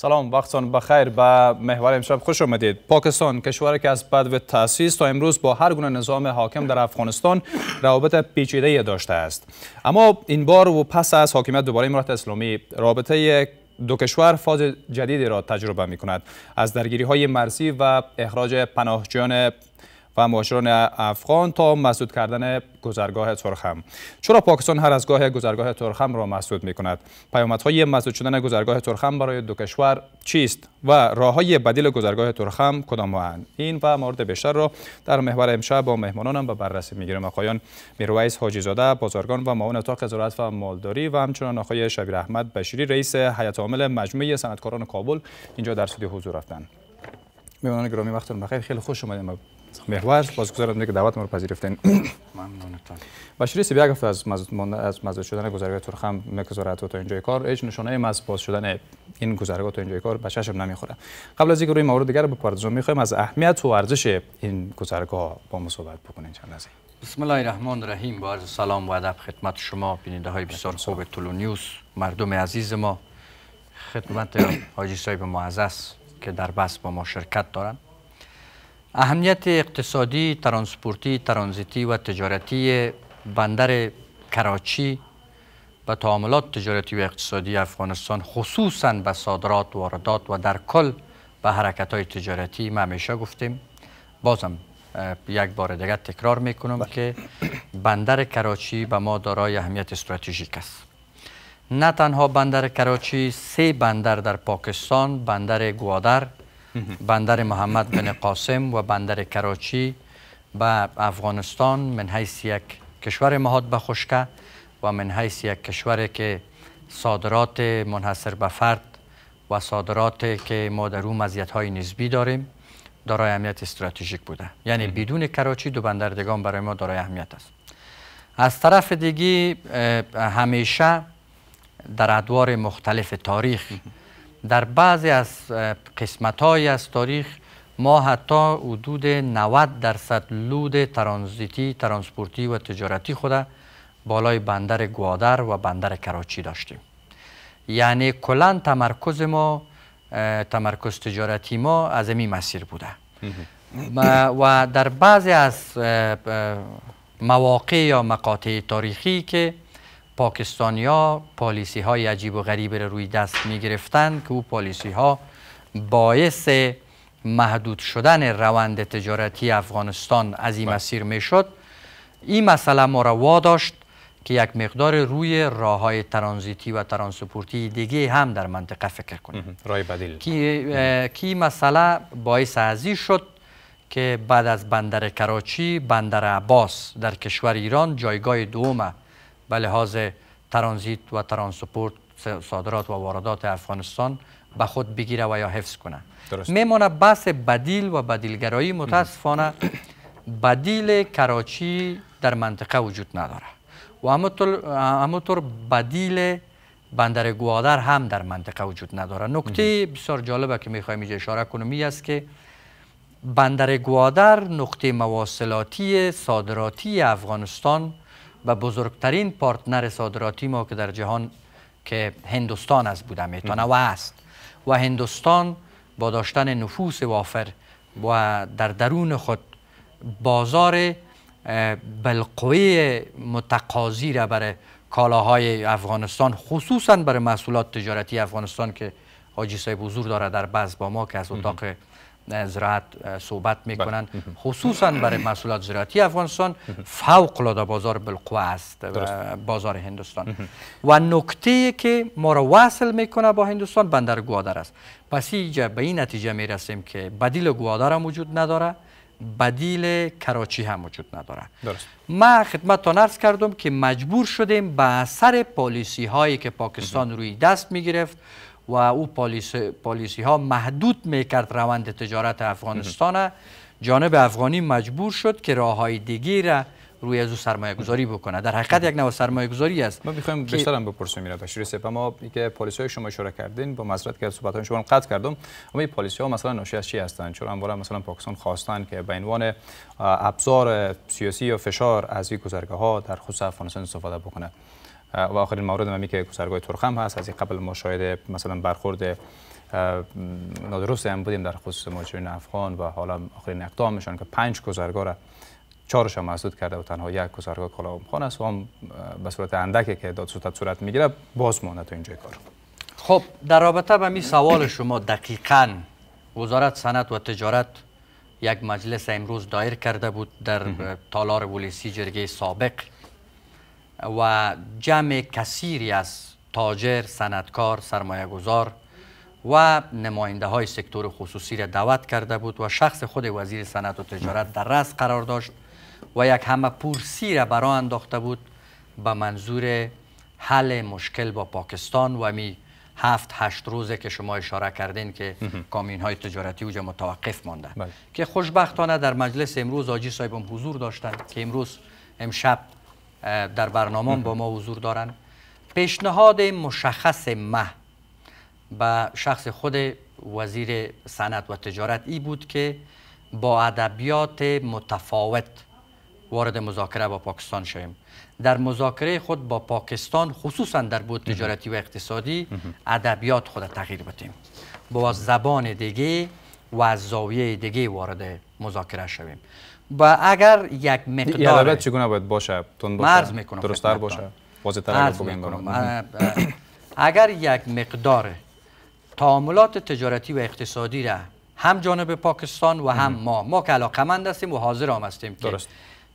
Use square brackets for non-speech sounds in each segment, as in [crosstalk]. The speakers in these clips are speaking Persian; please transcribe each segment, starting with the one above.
سلام وقتتان بخیر به محور امشب خوش آمدید پاکستان کشوری که از بدو تاسیس تا امروز با هر گونه نظام حاکم در افغانستان روابط پیچیده داشته است اما این بار و پس از حاکمیت دوباره امارات اسلامی رابطه دو کشور فاز جدیدی را تجربه می کند از درگیری های مرزی و اخراج پناهجویان و معاشران افغان تا مسدود کردن گذرگاه ترخم چرا پاکستان هر از گاه گذرگاه ترخم را مسدود می کند های مسدود شدن گذرگاه ترخم برای دو کشور چیست و های بدیل گذرگاه ترخم کدام هستند این و مورد بیشتر را در محور امشب با مهمانانم به بررسی میگیریم آقایان میرویس حاجی زاده بازرگان و معاون اتاق زراعت و مالداری و همچنان آقای شبیر احمد بشیری رئیس هیئت عامل مجموعه صنعتکاران کابل اینجا در سودی حضور رفتن مهمانان گرامی وقتتون بخیر خیلی خوش اومدید سپاس گزارنده که دعوت ما رو پذیرفتین ممنونتان سی گفت از از مزد شدن گزارگاه ترخم مکزارات تا اینجای کار هیچ نشانه از باز شدن این گزارگاه تو اینجای کار به ششم نمیخوره قبل از اینکه روی موارد دیگر بپردازیم میخوایم از اهمیت و ارزش این گذرگاه با ما صحبت بکنین چند لحظه بسم الله الرحمن الرحیم با عرض سلام و ادب خدمت شما بیننده های بسیار خوب طلو نیوز مردم عزیز ما خدمت حاجی صاحب معزز که در بس با ما شرکت دارند اهمیت اقتصادی، ترانسپورتی، ترانزیتی و تجارتی بندر کراچی به تعاملات تجارتی و اقتصادی افغانستان خصوصا به صادرات، واردات و در کل به حرکت های تجارتی ما همیشه گفتیم بازم یک بار دیگه تکرار میکنم بله. که بندر کراچی به ما دارای اهمیت استراتژیک است نه تنها بندر کراچی سه بندر در پاکستان بندر گوادر بندر محمد بن قاسم و بندر کراچی به افغانستان من حیث یک کشور مهاد به خشکه و من حیث یک کشوری که صادرات منحصر به فرد و صادرات که ما در او مزیت های نسبی داریم دارای اهمیت استراتژیک بوده یعنی بدون کراچی دو بندر دگان برای ما دارای اهمیت است از طرف دیگی همیشه در ادوار مختلف تاریخ در بعضی از قسمت های از تاریخ ما حتی حدود 90 درصد لود ترانزیتی، ترانسپورتی و تجارتی خود بالای بندر گوادر و بندر کراچی داشتیم یعنی کلا تمرکز ما تمرکز تجارتی ما از این مسیر بوده و در بعضی از مواقع یا مقاطع تاریخی که پاکستانیا پالیسی های عجیب و غریب رو روی دست می گرفتن که او پالیسی ها باعث محدود شدن روند تجارتی افغانستان از این بله. مسیر می شد این مسئله ما را واداشت که یک مقدار روی راه های ترانزیتی و ترانسپورتی دیگه هم در منطقه فکر کنیم رای بدیل که این مسئله باعث ازی شد که بعد از بندر کراچی بندر عباس در کشور ایران جایگاه دومه به لحاظ ترانزیت و ترانسپورت صادرات و واردات افغانستان به خود بگیره و یا حفظ کنه میمونه بحث بدیل و بدیلگرایی متاسفانه بدیل کراچی در منطقه وجود نداره و همونطور بدیل بندر گوادر هم در منطقه وجود نداره نکته بسیار جالبه که میخوایم اینجا اشاره کنم این است که بندر گوادر نقطه مواصلاتی صادراتی افغانستان و بزرگترین پارتنر صادراتی ما که در جهان که هندوستان از بوده میتونه و است و هندوستان با داشتن نفوس وافر و در درون خود بازار بلقوی متقاضی را برای کالاهای افغانستان خصوصا برای محصولات تجارتی افغانستان که حاجی صاحب حضور داره در بعض با ما که از اتاق زراعت صحبت بله. میکنن خصوصا برای محصولات زراعتی افغانستان فوق لاده بازار بالقوه است بازار هندوستان و نکته که ما را وصل میکنه با هندوستان بندر گوادر است پس اینجا به این نتیجه میرسیم که بدیل گوادر هم وجود نداره بدیل کراچی هم وجود نداره ما خدمت تو عرض کردم که مجبور شدیم به اثر پالیسی هایی که پاکستان روی دست میگرفت و او پالیسی, ها محدود میکرد روند تجارت افغانستان جانب افغانی مجبور شد که راه های دیگی را روی از او سرمایه گذاری بکنه در حقیقت یک نوع سرمایه گذاری است ما میخوایم بیشتر هم بپرسیم میرا تشریح سپه ما که پالیسی های شما اشاره کردین با معذرت که صحبت شما قطع کردم اما این پالیسی ها مثلا ناشی از چی هستند چون هم مثلا پاکستان خواستن که به عنوان ابزار سیاسی یا فشار از این گذرگاه ها در خصوص افغانستان استفاده بکنه و آخرین مورد هم که گسرگاه ترخم هست از قبل ما شاید مثلا برخورد نادرست هم بودیم در خصوص مهاجرین افغان و حالا آخرین اقدامشان که پنج گذرگاه را چهارش هم کرده و تنها یک گذرگاه کلاوم خان است و هم به صورت اندکه که دادستان صورت میگیره باز مانده تو اینجای کار خب در رابطه به می سوال شما دقیقا وزارت صنعت و تجارت یک مجلس امروز دایر کرده بود در تالار ولیسی جرگه سابق و جمع کثیری از تاجر، سرمایه گذار و نماینده های سکتور خصوصی را دعوت کرده بود و شخص خود وزیر صنعت و تجارت در رأس قرار داشت و یک همه پرسی را برا انداخته بود به منظور حل مشکل با پاکستان و می هفت هشت روزه که شما اشاره کردین که کامین های تجارتی اوجا متوقف مانده بله. که خوشبختانه در مجلس امروز آجی صاحبم حضور داشتند که امروز امشب در برنامه با ما حضور دارن پیشنهاد مشخص مه به شخص خود وزیر صنعت و تجارت ای بود که با ادبیات متفاوت وارد مذاکره با پاکستان شویم در مذاکره خود با پاکستان خصوصا در بود تجارتی و اقتصادی ادبیات خود تغییر بدیم با زبان دیگه و از زاویه دیگه وارد مذاکره شویم با اگر یک مقدار این چگونه باید باشه تون باشه میکنم تر باشه واضح‌تر بگم اگر یک مقدار تعاملات تجارتی و اقتصادی را هم جانب پاکستان و هم ما ما که علاقمند هستیم و حاضر هم هستیم که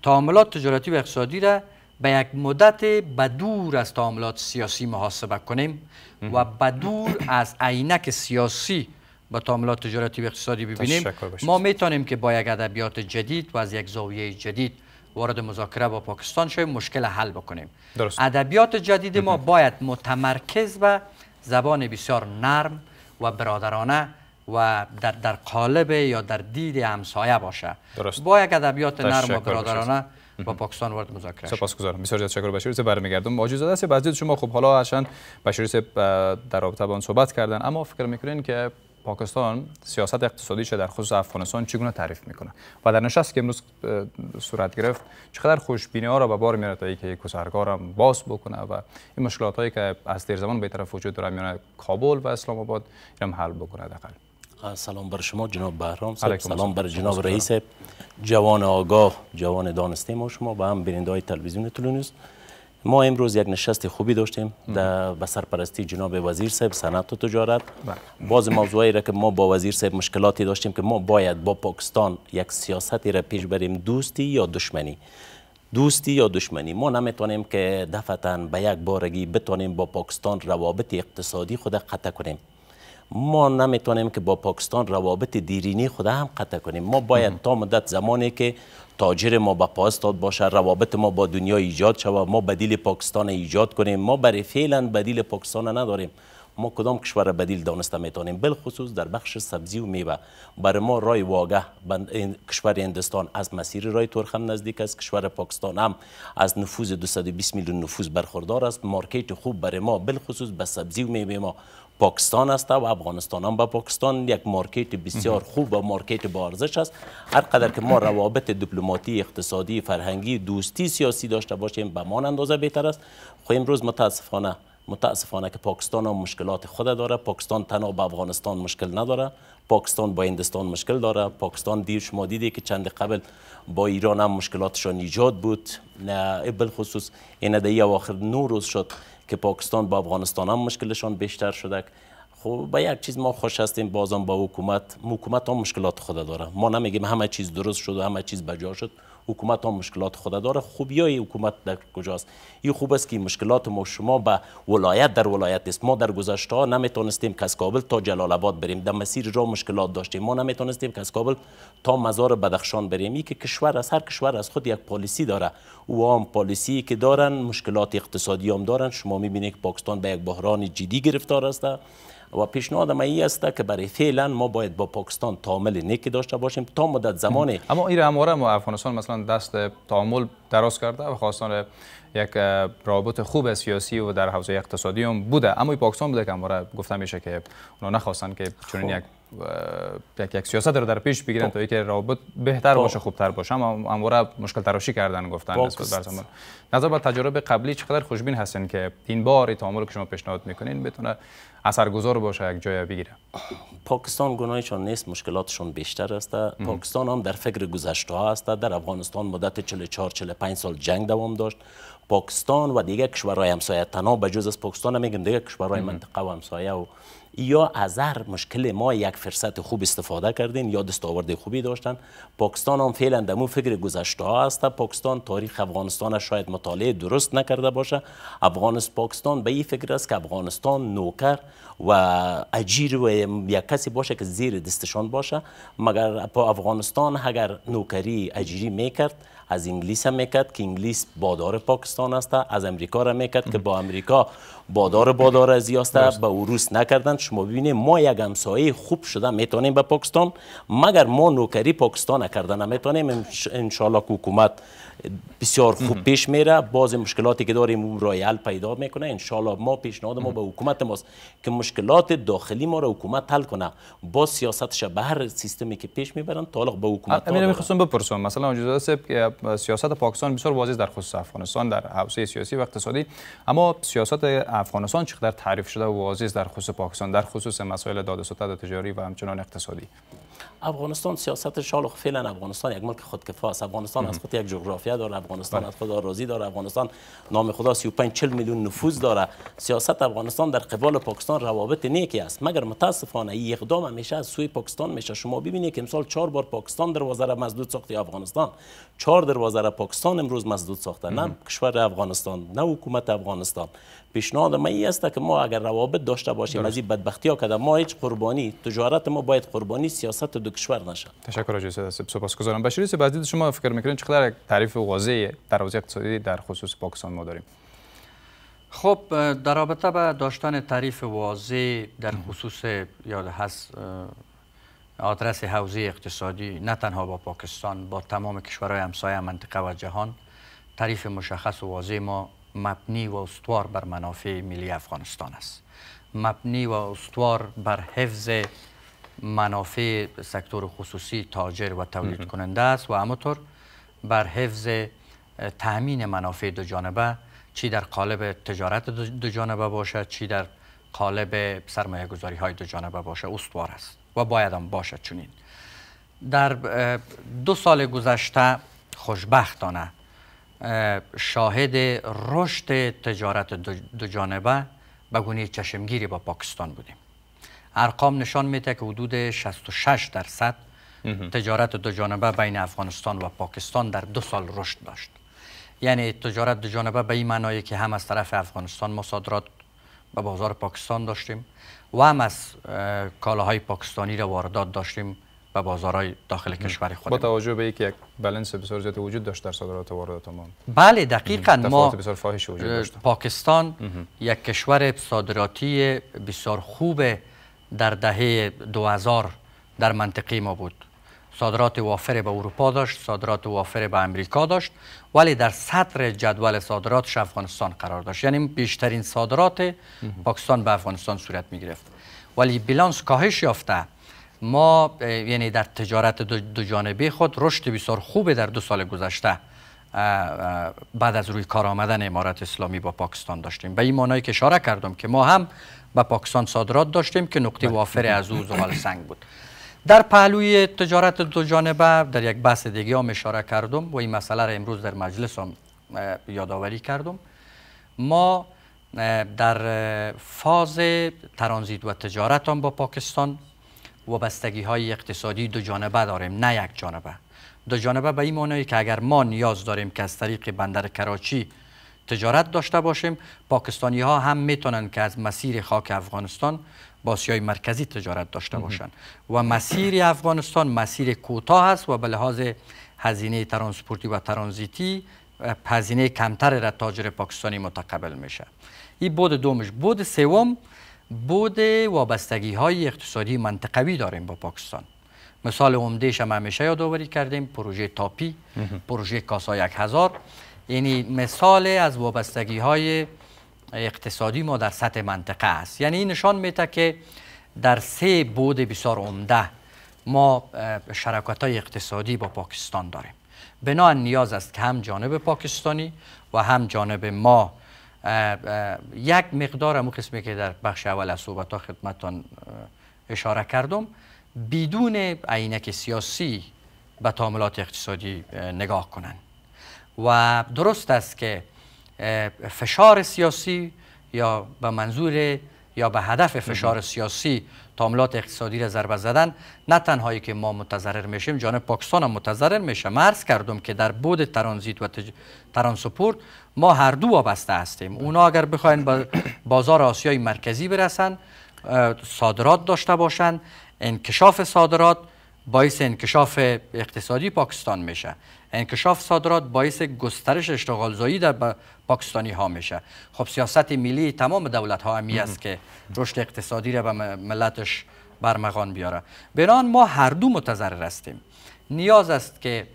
تعاملات تجارتی و اقتصادی را به یک مدت بدور از تعاملات سیاسی محاسبه کنیم و بدور از عینک سیاسی با تعاملات تجارتی و اقتصادی ببینیم ما میتونیم که با یک ادبیات جدید و از یک زاویه جدید وارد مذاکره با پاکستان شویم مشکل حل بکنیم ادبیات جدید ما باید متمرکز و زبان بسیار نرم و برادرانه و در, در قالب یا در دید همسایه باشه درست. با یک ادبیات نرم و برادرانه با پاکستان وارد مذاکره سپاسگزارم بسیار زیاد تشکر بشیر صاحب برمیگردم واجی زاده است بعضی شما خب حالا عشان بشیر در رابطه با صحبت کردن اما فکر میکنین که پاکستان سیاست اقتصادی در خصوص افغانستان چگونه تعریف میکنه و در نشست که امروز صورت گرفت چقدر خوشبینی ها را به بار میاره تا اینکه گسرگار هم باز بکنه و این مشکلات هایی که از دیر زمان به طرف وجود داره میان کابل و اسلام آباد هم حل بکنه دقل سلام بر شما جناب بهرام سلام, بر جناب رئیس جوان آگاه جوان دانسته ما شما و هم بیننده های تلویزیون تلونیست ما امروز یک نشست خوبی داشتیم در به سرپرستی جناب وزیر صاحب صنعت و تجارت بله. باز موضوعی را که ما با وزیر صاحب مشکلاتی داشتیم که ما باید با پاکستان یک سیاستی را پیش بریم دوستی یا دشمنی دوستی یا دشمنی ما نمیتونیم که دفتن به یک بارگی بتونیم با پاکستان روابط اقتصادی خود قطع کنیم ما نمیتونیم که با پاکستان روابط دیرینی خود هم قطع کنیم ما باید تا مدت زمانی که تاجر ما به پاستاد باشه روابط ما با دنیا ایجاد شود ما بدیل پاکستان ایجاد کنیم ما برای فعلا بدیل پاکستان نداریم ما کدام کشور بدیل دانسته میتونیم خصوص در بخش سبزی و میوه برای ما رای واگه کشور هندستان از مسیر رای ترخم نزدیک است کشور پاکستان هم از نفوذ 220 میلیون نفوذ برخوردار است مارکت خوب برای ما خصوص به سبزی و میوه ما پاکستان است و افغانستان هم با پاکستان یک مارکت بسیار خوب و مارکت با ارزش است هر قدر که ما روابط دیپلماتی اقتصادی فرهنگی دوستی سیاسی داشته باشیم به ما اندازه بهتر است خو خب امروز متاسفانه متاسفانه که پاکستان هم مشکلات خود داره پاکستان تنها به افغانستان مشکل نداره پاکستان با هندستان مشکل داره پاکستان دیر شما دیدی که چند قبل با ایران هم مشکلاتشان ایجاد بود نه خصوص. این ای آخر نو روز شد که پاکستان با افغانستان هم مشکلشان بیشتر شده خب به یک چیز ما خوش هستیم بازم با حکومت حکومت هم مشکلات خود داره ما نمیگیم همه چیز درست شد و همه چیز بجا شد حکومت هم مشکلات خود داره خوبی های حکومت در کجاست این خوب است که مشکلات ما شما به ولایت در ولایت است ما در گذشته ها نمیتونستیم که از کابل تا جلال آباد بریم در مسیر را مشکلات داشتیم ما نمیتونستیم که از کابل تا مزار بدخشان بریم که کشور از هر کشور از خود یک پالیسی داره و هم پالیسی که دارن مشکلات اقتصادی هم دارن شما میبینید که پاکستان به یک بحران جدی گرفتار است و پیشنهاد ما این است که برای فعلا ما باید با پاکستان تعامل نیکی داشته باشیم تا مدت زمانی اما این همواره ما افغانستان مثلا دست تعامل دراز کرده و خواستان یک رابط خوب سیاسی و در حوزه اقتصادی هم بوده اما پاکستان بوده که همواره گفته میشه که اونا نخواستن که چنین خب. یک یک یک سیاست رو در پیش بگیرن خب. تا اینکه رابط بهتر خب. باشه خوبتر باشه اما امورا مشکل تراشی کردن گفتن نسبت نظر با تجربه قبلی چقدر خوشبین هستن که این بار ای تعامل که شما پیشنهاد میکنین بتونه اثرگذار باشه یک جای بگیره پاکستان گناهشان نیست مشکلاتشون بیشتر است پاکستان هم در فکر گذشته ها است در افغانستان مدت 44 45 سال جنگ دوام داشت پاکستان و دیگه کشورهای همسایه تنها به جز از پاکستان میگن دیگه کشورهای منطقه و همسایه و یا از هر مشکل ما یک فرصت خوب استفاده کردین یا دستاورد خوبی داشتن پاکستان هم فعلا در فکر گذشته ها است پاکستان تاریخ افغانستان شاید مطالعه درست نکرده باشه افغانستان پاکستان به این فکر است که افغانستان نوکر و اجیر و یک کسی باشه که زیر دستشان باشه مگر افغانستان اگر نوکری اجیری میکرد از انگلیس هم که انگلیس بادار پاکستان است از امریکا را میکرد که با امریکا بادار بادار از است با او نکردن شما ببینید ما یک همسایه خوب شده میتونیم به پاکستان مگر ما نوکری پاکستان ان نمیتونیم انشالله حکومت بسیار خوب پیش میره باز مشکلاتی که داریم اون رای حل پیدا میکنه انشالله ما پیشنهاد ما به حکومت ماست که مشکلات داخلی ما را حکومت حل کنه با سیاستش به هر سیستمی که پیش میبرن تعلق به حکومت امیر میخواستم بپرسم مثلا اونجا که سیاست پاکستان بسیار واضح در خصوص افغانستان در حوزه سیاسی و اقتصادی اما سیاست افغانستان چقدر تعریف شده و واضح در خصوص پاکستان در خصوص مسائل داد تجاری و همچنان اقتصادی افغانستان سیاست شالخ فعلا افغانستان یک ملک خودکفا است افغانستان از خود یک جغرافیا داره افغانستان بله. از خود داره افغانستان نام خدا 35 40 میلیون نفوذ داره سیاست افغانستان در قبال پاکستان روابط نیکی است مگر متاسفانه این اقدام همیشه از سوی پاکستان میشه شما ببینید که امسال چهار بار پاکستان دروازه را مسدود ساخته افغانستان چهار دروازه را پاکستان امروز مسدود ساخته نه کشور افغانستان نه حکومت افغانستان پیشنهاد من این است که ما اگر روابط داشته باشیم از این بدبختی ها که ما هیچ قربانی تجارت ما باید قربانی سیاست دو کشور نشه تشکر آجی سید سپاسگزارم بشیر سید بعدی شما فکر میکنین چقدر تعریف واضحه در حوزه اقتصادی در خصوص پاکستان ما داریم خب در رابطه با داشتن تعریف واضح در خصوص یاد هست آدرس حوزه اقتصادی نه تنها با پاکستان با تمام کشورهای همسایه منطقه و جهان تعریف مشخص و واضح ما مبنی و استوار بر منافع ملی افغانستان است مبنی و استوار بر حفظ منافع سکتور خصوصی تاجر و تولید کننده است و همطور بر حفظ تأمین منافع دو جانبه چی در قالب تجارت دو جانبه باشد چی در قالب سرمایه گذاری های دو جانبه باشد استوار است و باید هم باشد چنین در دو سال گذشته خوشبختانه شاهد رشد تجارت دو جانبه به گونه چشمگیری با پاکستان بودیم ارقام نشان میده که حدود 66 درصد تجارت دو جانبه بین افغانستان و پاکستان در دو سال رشد داشت یعنی تجارت دو جانبه به این معنایی که هم از طرف افغانستان مصادرات به بازار پاکستان داشتیم و هم از کالاهای پاکستانی را واردات داشتیم به بازارهای داخل کشور خود با توجه به اینکه یک بالانس بسیار زیاد وجود داشت در صادرات و ما. بله دقیقا ما بسیار فاحش وجود داشت پاکستان یک کشور صادراتی بسیار خوب در دهه 2000 در منطقه ما بود صادرات وافر به اروپا داشت صادرات وافر به امریکا داشت ولی در سطر جدول صادرات افغانستان قرار داشت یعنی بیشترین صادرات پاکستان به افغانستان صورت می گرفت ولی بیلانس کاهش یافته ما یعنی در تجارت دو جانبه خود رشد بسیار خوبه در دو سال گذشته بعد از روی کار آمدن امارت اسلامی با پاکستان داشتیم به این مانایی که اشاره کردم که ما هم با پاکستان صادرات داشتیم که نقطه بله. وافر از او زغال سنگ بود در پهلوی تجارت دو جانبه در یک بحث دیگه هم اشاره کردم و این مسئله را امروز در مجلس هم یادآوری کردم ما در فاز ترانزیت و تجارت هم با پاکستان وابستگی های اقتصادی دو جانبه داریم نه یک جانبه دو جانبه به این معنی که اگر ما نیاز داریم که از طریق بندر کراچی تجارت داشته باشیم پاکستانی ها هم میتونن که از مسیر خاک افغانستان با سیای مرکزی تجارت داشته باشند و مسیر افغانستان مسیر کوتاه است و به لحاظ هزینه ترانسپورتی و ترانزیتی هزینه کمتر را تاجر پاکستانی متقبل میشه این بود دومش بود سوم بود وابستگی های اقتصادی منطقوی داریم با پاکستان مثال عمدهش هم همیشه یادآوری کردیم پروژه تاپی پروژه کاسا یک هزار یعنی مثال از وابستگی های اقتصادی ما در سطح منطقه است یعنی این نشان میده که در سه بود بسیار عمده ما شراکت های اقتصادی با پاکستان داریم بنا نیاز است که هم جانب پاکستانی و هم جانب ما یک مقدار امو قسمی که در بخش اول از صحبت ها خدمتان اشاره کردم بدون عینک سیاسی به تعاملات اقتصادی نگاه کنند و درست است که فشار سیاسی یا به منظور یا به هدف فشار سیاسی تاملات اقتصادی را ضربه زدن نه تنهایی که ما متضرر میشیم جانب پاکستان هم متضرر میشه مرز کردم که در بود ترانزیت و تج... ترانسپورت ما هر دو وابسته هستیم اونا اگر بخواین با بازار آسیای مرکزی برسن صادرات داشته باشن انکشاف صادرات باعث انکشاف اقتصادی پاکستان میشه انکشاف صادرات باعث گسترش اشتغالزایی در پاکستانی ها میشه خب سیاست ملی تمام دولت ها همی است که رشد اقتصادی را به ملتش برمغان بیاره بنان ما هر دو متضرر هستیم نیاز است که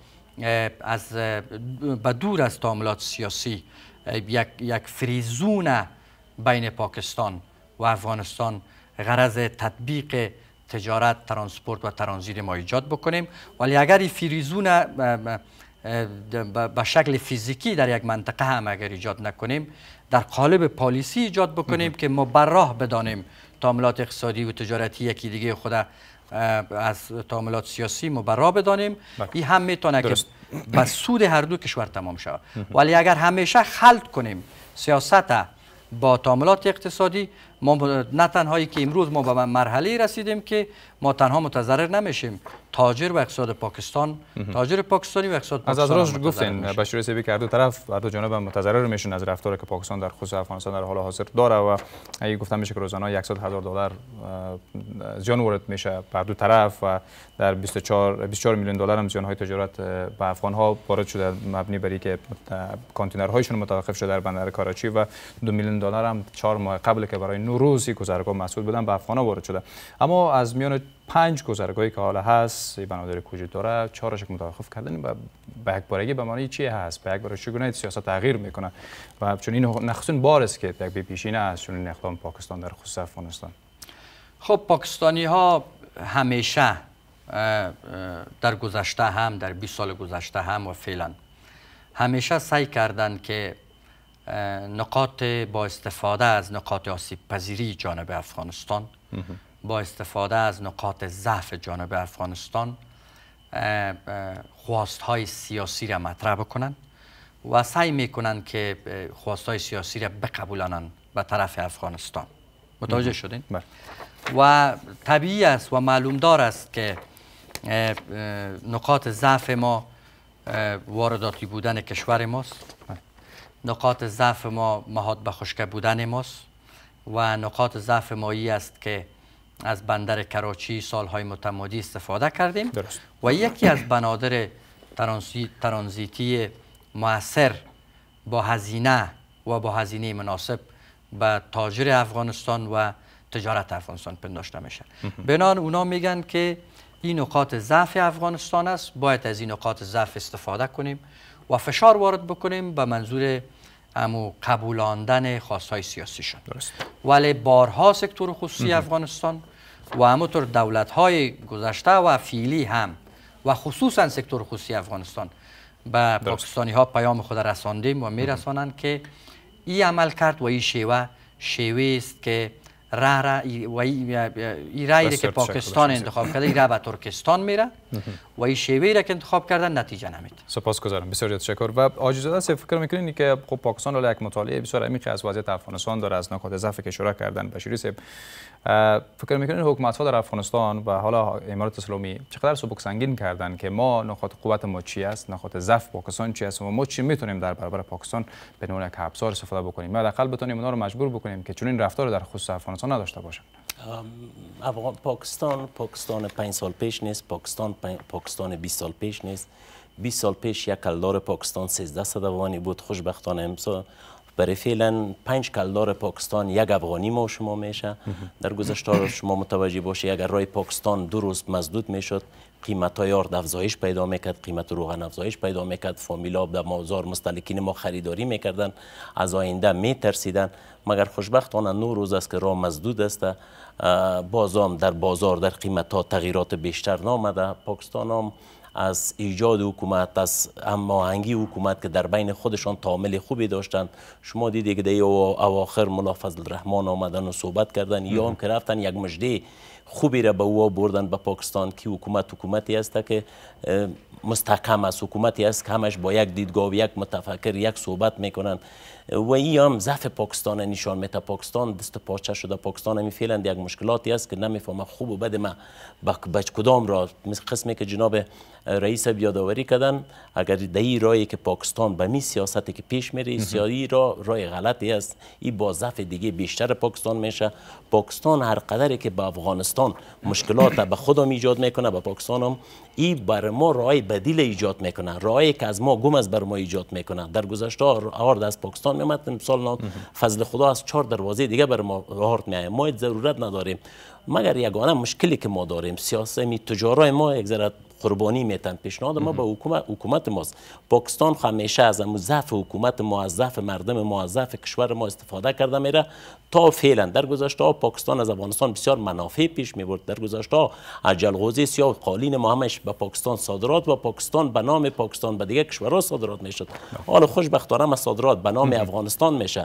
از به دور از تعاملات سیاسی یک, یک فریزون بین پاکستان و افغانستان غرض تطبیق تجارت، ترانسپورت و ترانزیت ما ایجاد بکنیم ولی اگر این فریزون به شکل فیزیکی در یک منطقه هم اگر ایجاد نکنیم در قالب پالیسی ایجاد بکنیم که ما براه بدانیم تعاملات اقتصادی و تجارتی یکی دیگه خود از تعاملات سیاسی راه بدانیم این هم میتونه که به سود هر دو کشور تمام شود ولی اگر همیشه خلط کنیم سیاست با تعاملات اقتصادی ما نه تنهایی که امروز ما به مرحله رسیدیم که ما تنها متضرر نمیشیم تاجر و اقتصاد پاکستان تاجر پاکستانی و اقتصاد پاکستان از از راست گفتین بشیر سیبی که طرف هر دو جانب متضرر میشن از رفتار که پاکستان در خصوص افغانستان در حال حاضر داره و اگه گفتم میشه که روزانه 100 هزار دلار زیان وارد میشه بر دو طرف و در 24 24 میلیون دلار هم زیان های تجارت به افغان ها وارد شده مبنی بر اینکه کانتینر هایشون متوقف شده در بندر کراچی و 2 میلیون دلار هم 4 ماه قبل که برای نوروزی گذرگاه مسئول بودن به افغان ها وارد شده اما از میان پنج گذرگاهی که حالا هست بنادر وجود داره چهارش متوقف کردن و به یک بارگی به معنی چی هست به یک بار چگونه سیاست تغییر میکنه و چون این نخستین بار است که یک پیشینه است چون این اقدام پاکستان در خصوص افغانستان خب پاکستانی ها همیشه در گذشته هم در 20 سال گذشته هم و فعلا همیشه سعی کردن که نقاط با استفاده از نقاط آسیب پذیری جانب افغانستان با استفاده از نقاط ضعف جانب افغانستان خواست های سیاسی را مطرح بکنن و سعی میکنن که خواست های سیاسی را بقبولانن به طرف افغانستان متوجه شدین؟ بله. و طبیعی است و معلومدار است که نقاط ضعف ما وارداتی بودن کشور ماست نقاط ضعف ما مهاد به بودن ماست و نقاط ضعف ما است که از بندر کراچی سالهای متمادی استفاده کردیم درست. و یکی از بنادر ترانزیتی موثر با هزینه و با هزینه مناسب به تاجر افغانستان و تجارت افغانستان پنداشته میشه بنان اونا میگن که این نقاط ضعف افغانستان است باید از این نقاط ضعف استفاده کنیم و فشار وارد بکنیم به منظور امو قبولاندن خواستهای سیاسیشون درست ولی بارها سکتور خصوصی افغانستان و همونطور دولت های گذشته و فیلی هم و خصوصا سکتور خصوصی افغانستان به پاکستانی ها پیام خود رساندیم و میرسانند که این عمل کرد و این شیوه شیوه است که راه را ای, که پاکستان انتخاب کرده ای را به ترکستان میره و این شیوه را که انتخاب کردن نتیجه نمید سپاسگزارم بسیار تشکر و آجیزاده است فکر میکنین که خب پاکستان حالا یک مطالعه بسیار عمیق از وضعیت افغانستان داره از نکات ضعف که شروع کردن بشیر صاحب فکر میکنین حکومت ها در افغانستان و حالا امارات اسلامی چقدر سبک سنگین کردن که ما نقاط قوت ما چی است نقاط ضعف پاکستان چی است و ما چی میتونیم در برابر پاکستان به نوع یک ابزار استفاده بکنیم ما حداقل بتونیم اونا رو مجبور بکنیم که چنین رفتار در خصوص افغانستان نداشته باشند پاکستان پاکستان 5 سال پیش نیست پاکستان پاکستان 20 سال پیش نیست 20 سال پیش یک کلدار پاکستان 13 صد افغانی بود خوشبختانه امسا برای فعلا 5 کلدار پاکستان یک افغانی ما شما میشه در گذشته شما متوجه باشه اگر رای پاکستان دو روز مزدود میشد قیمت های آرد افزایش پیدا میکرد قیمت روغن افزایش پیدا میکرد فامیلا در مازار مستلکین ما خریداری میکردن از آینده میترسیدن مگر خوشبختانه نو روز است که را مزدود است باز در بازار در قیمت ها تغییرات بیشتر نامده پاکستان هم از ایجاد حکومت از هماهنگی حکومت که در بین خودشان تعامل خوبی داشتند شما دیدید که در اواخر ملا فضل رحمان آمدن و صحبت کردن یا هم که رفتن یک مجده خوبی را به او بردن به پاکستان که حکومت حکومتی است که مستحکم است حکومتی است که همش با یک دیدگاه و یک متفکر یک صحبت میکنند و این هم ضعف پاکستان نشان میده پاکستان دست پاچه شده پاکستان هم فعلا یک مشکلاتی است که نمیفهمه خوب و بد ما بچ کدام را مثل قسمی که جناب رئیس بیاداوری کردن اگر دهی رایی که پاکستان به می سیاستی که پیش میری سیاهی را رای غلطی است این با ضعف دیگه بیشتر پاکستان میشه پاکستان هر قدری که به افغانستان مشکلات به خودم ایجاد میکنه به پاکستان هم این بر ما رای بدیل ایجاد میکنه رای که از ما گم از بر ما ایجاد میکنه در گذشته آرد از پاکستان میامد امسال فضل خدا از چهار دروازه دیگه بر ما می میایه ما ضرورت نداریم مگر یگانه مشکلی که ما داریم سیاست می تجارای ما یک ذره قربانی میتن پیشنهاد ما به حکومت حکومت ماست پاکستان همیشه از ضعف حکومت ما ضعف مردم ما ضعف کشور ما استفاده کرده میره تا فعلا در گذشته پاکستان از افغانستان بسیار منافع پیش می برد در گذشته ها از جلغوزی قالین ما همش به پاکستان صادرات و پاکستان به نام پاکستان به دیگه کشورها صادرات میشد حال خوشبختانه ما صادرات به نام [laughs] افغانستان میشه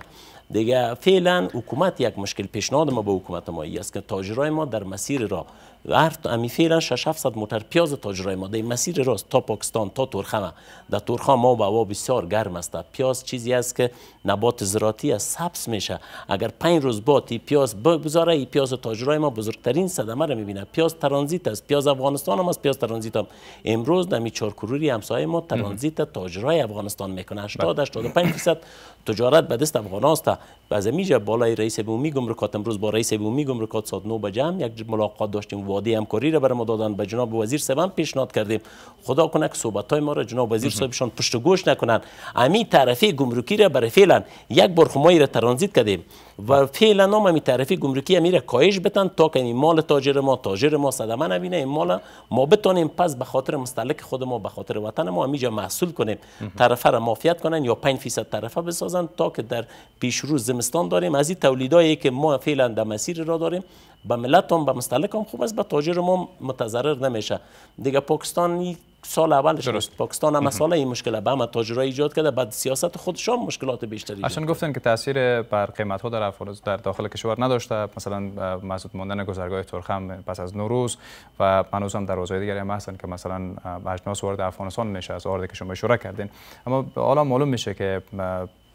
دیگه فعلا حکومت یک مشکل پیشنهاد ما به حکومت ما است که تاجرای ما در مسیر را غرب امی فعلا 6 700 موتر پیاز تاجرای ما در مسیر راست تا پاکستان تا ترخمه در ترخمه ما به هوا بسیار گرم است پیاز چیزی است که نبات زراعتی از سبز میشه اگر پنج روز بعد پیاز بگذاره ای پیاز تاجرای ما بزرگترین صدمه را میبینه پیاز ترانزیت است پیاز افغانستان هم از پیاز ترانزیت هم امروز نمی 4 کروری همسایه ما ترانزیت تاجرای افغانستان میکنه 80 85 درصد تجارت به دست افغان است از امیجا بالای رئیس بومی گمرکات امروز با رئیس بومی گمرکات ساعت 9 بجه هم یک ملاقات داشتیم وعده همکاری را بر ما دادن به جناب وزیر صاحب هم پیشنهاد کردیم خدا کنه که صحبت های ما را جناب وزیر صاحبشان پشت گوش نکنند امی طرفی گمرکی را برای فعلا یک بار خمایی را ترانزیت کردیم و فعلا نام می طرفی گمرکی میره کاهش بتن تا که این مال تاجر ما تاجر ما صدمه نبینه این مال ما بتانیم پس به خاطر مستلک خود ما به خاطر وطن ما محصول کنیم طرفه را مافیت کنن یا 5 فیصد طرفه بسازن تا که در پیش روز زمستان داریم از این تولیدایی که ما فعلا در مسیر را داریم به ملت هم به مستلک هم خوب است با تاجر ما متضرر نمیشه دیگه پاکستانی سال اولش درست. پاکستان هم مساله این مشکل به همه تاجرای ایجاد کرده بعد سیاست خودشان مشکلات بیشتری ایجاد گفتن که تاثیر بر قیمت ها در در داخل کشور نداشته مثلا مسدود ماندن گذرگاه ترخم پس از نوروز و هنوز هم در روزهای دیگری هم هستن که مثلا اجناس وارد افغانستان میشه از آرد که شما اشاره کردین اما حالا معلوم میشه که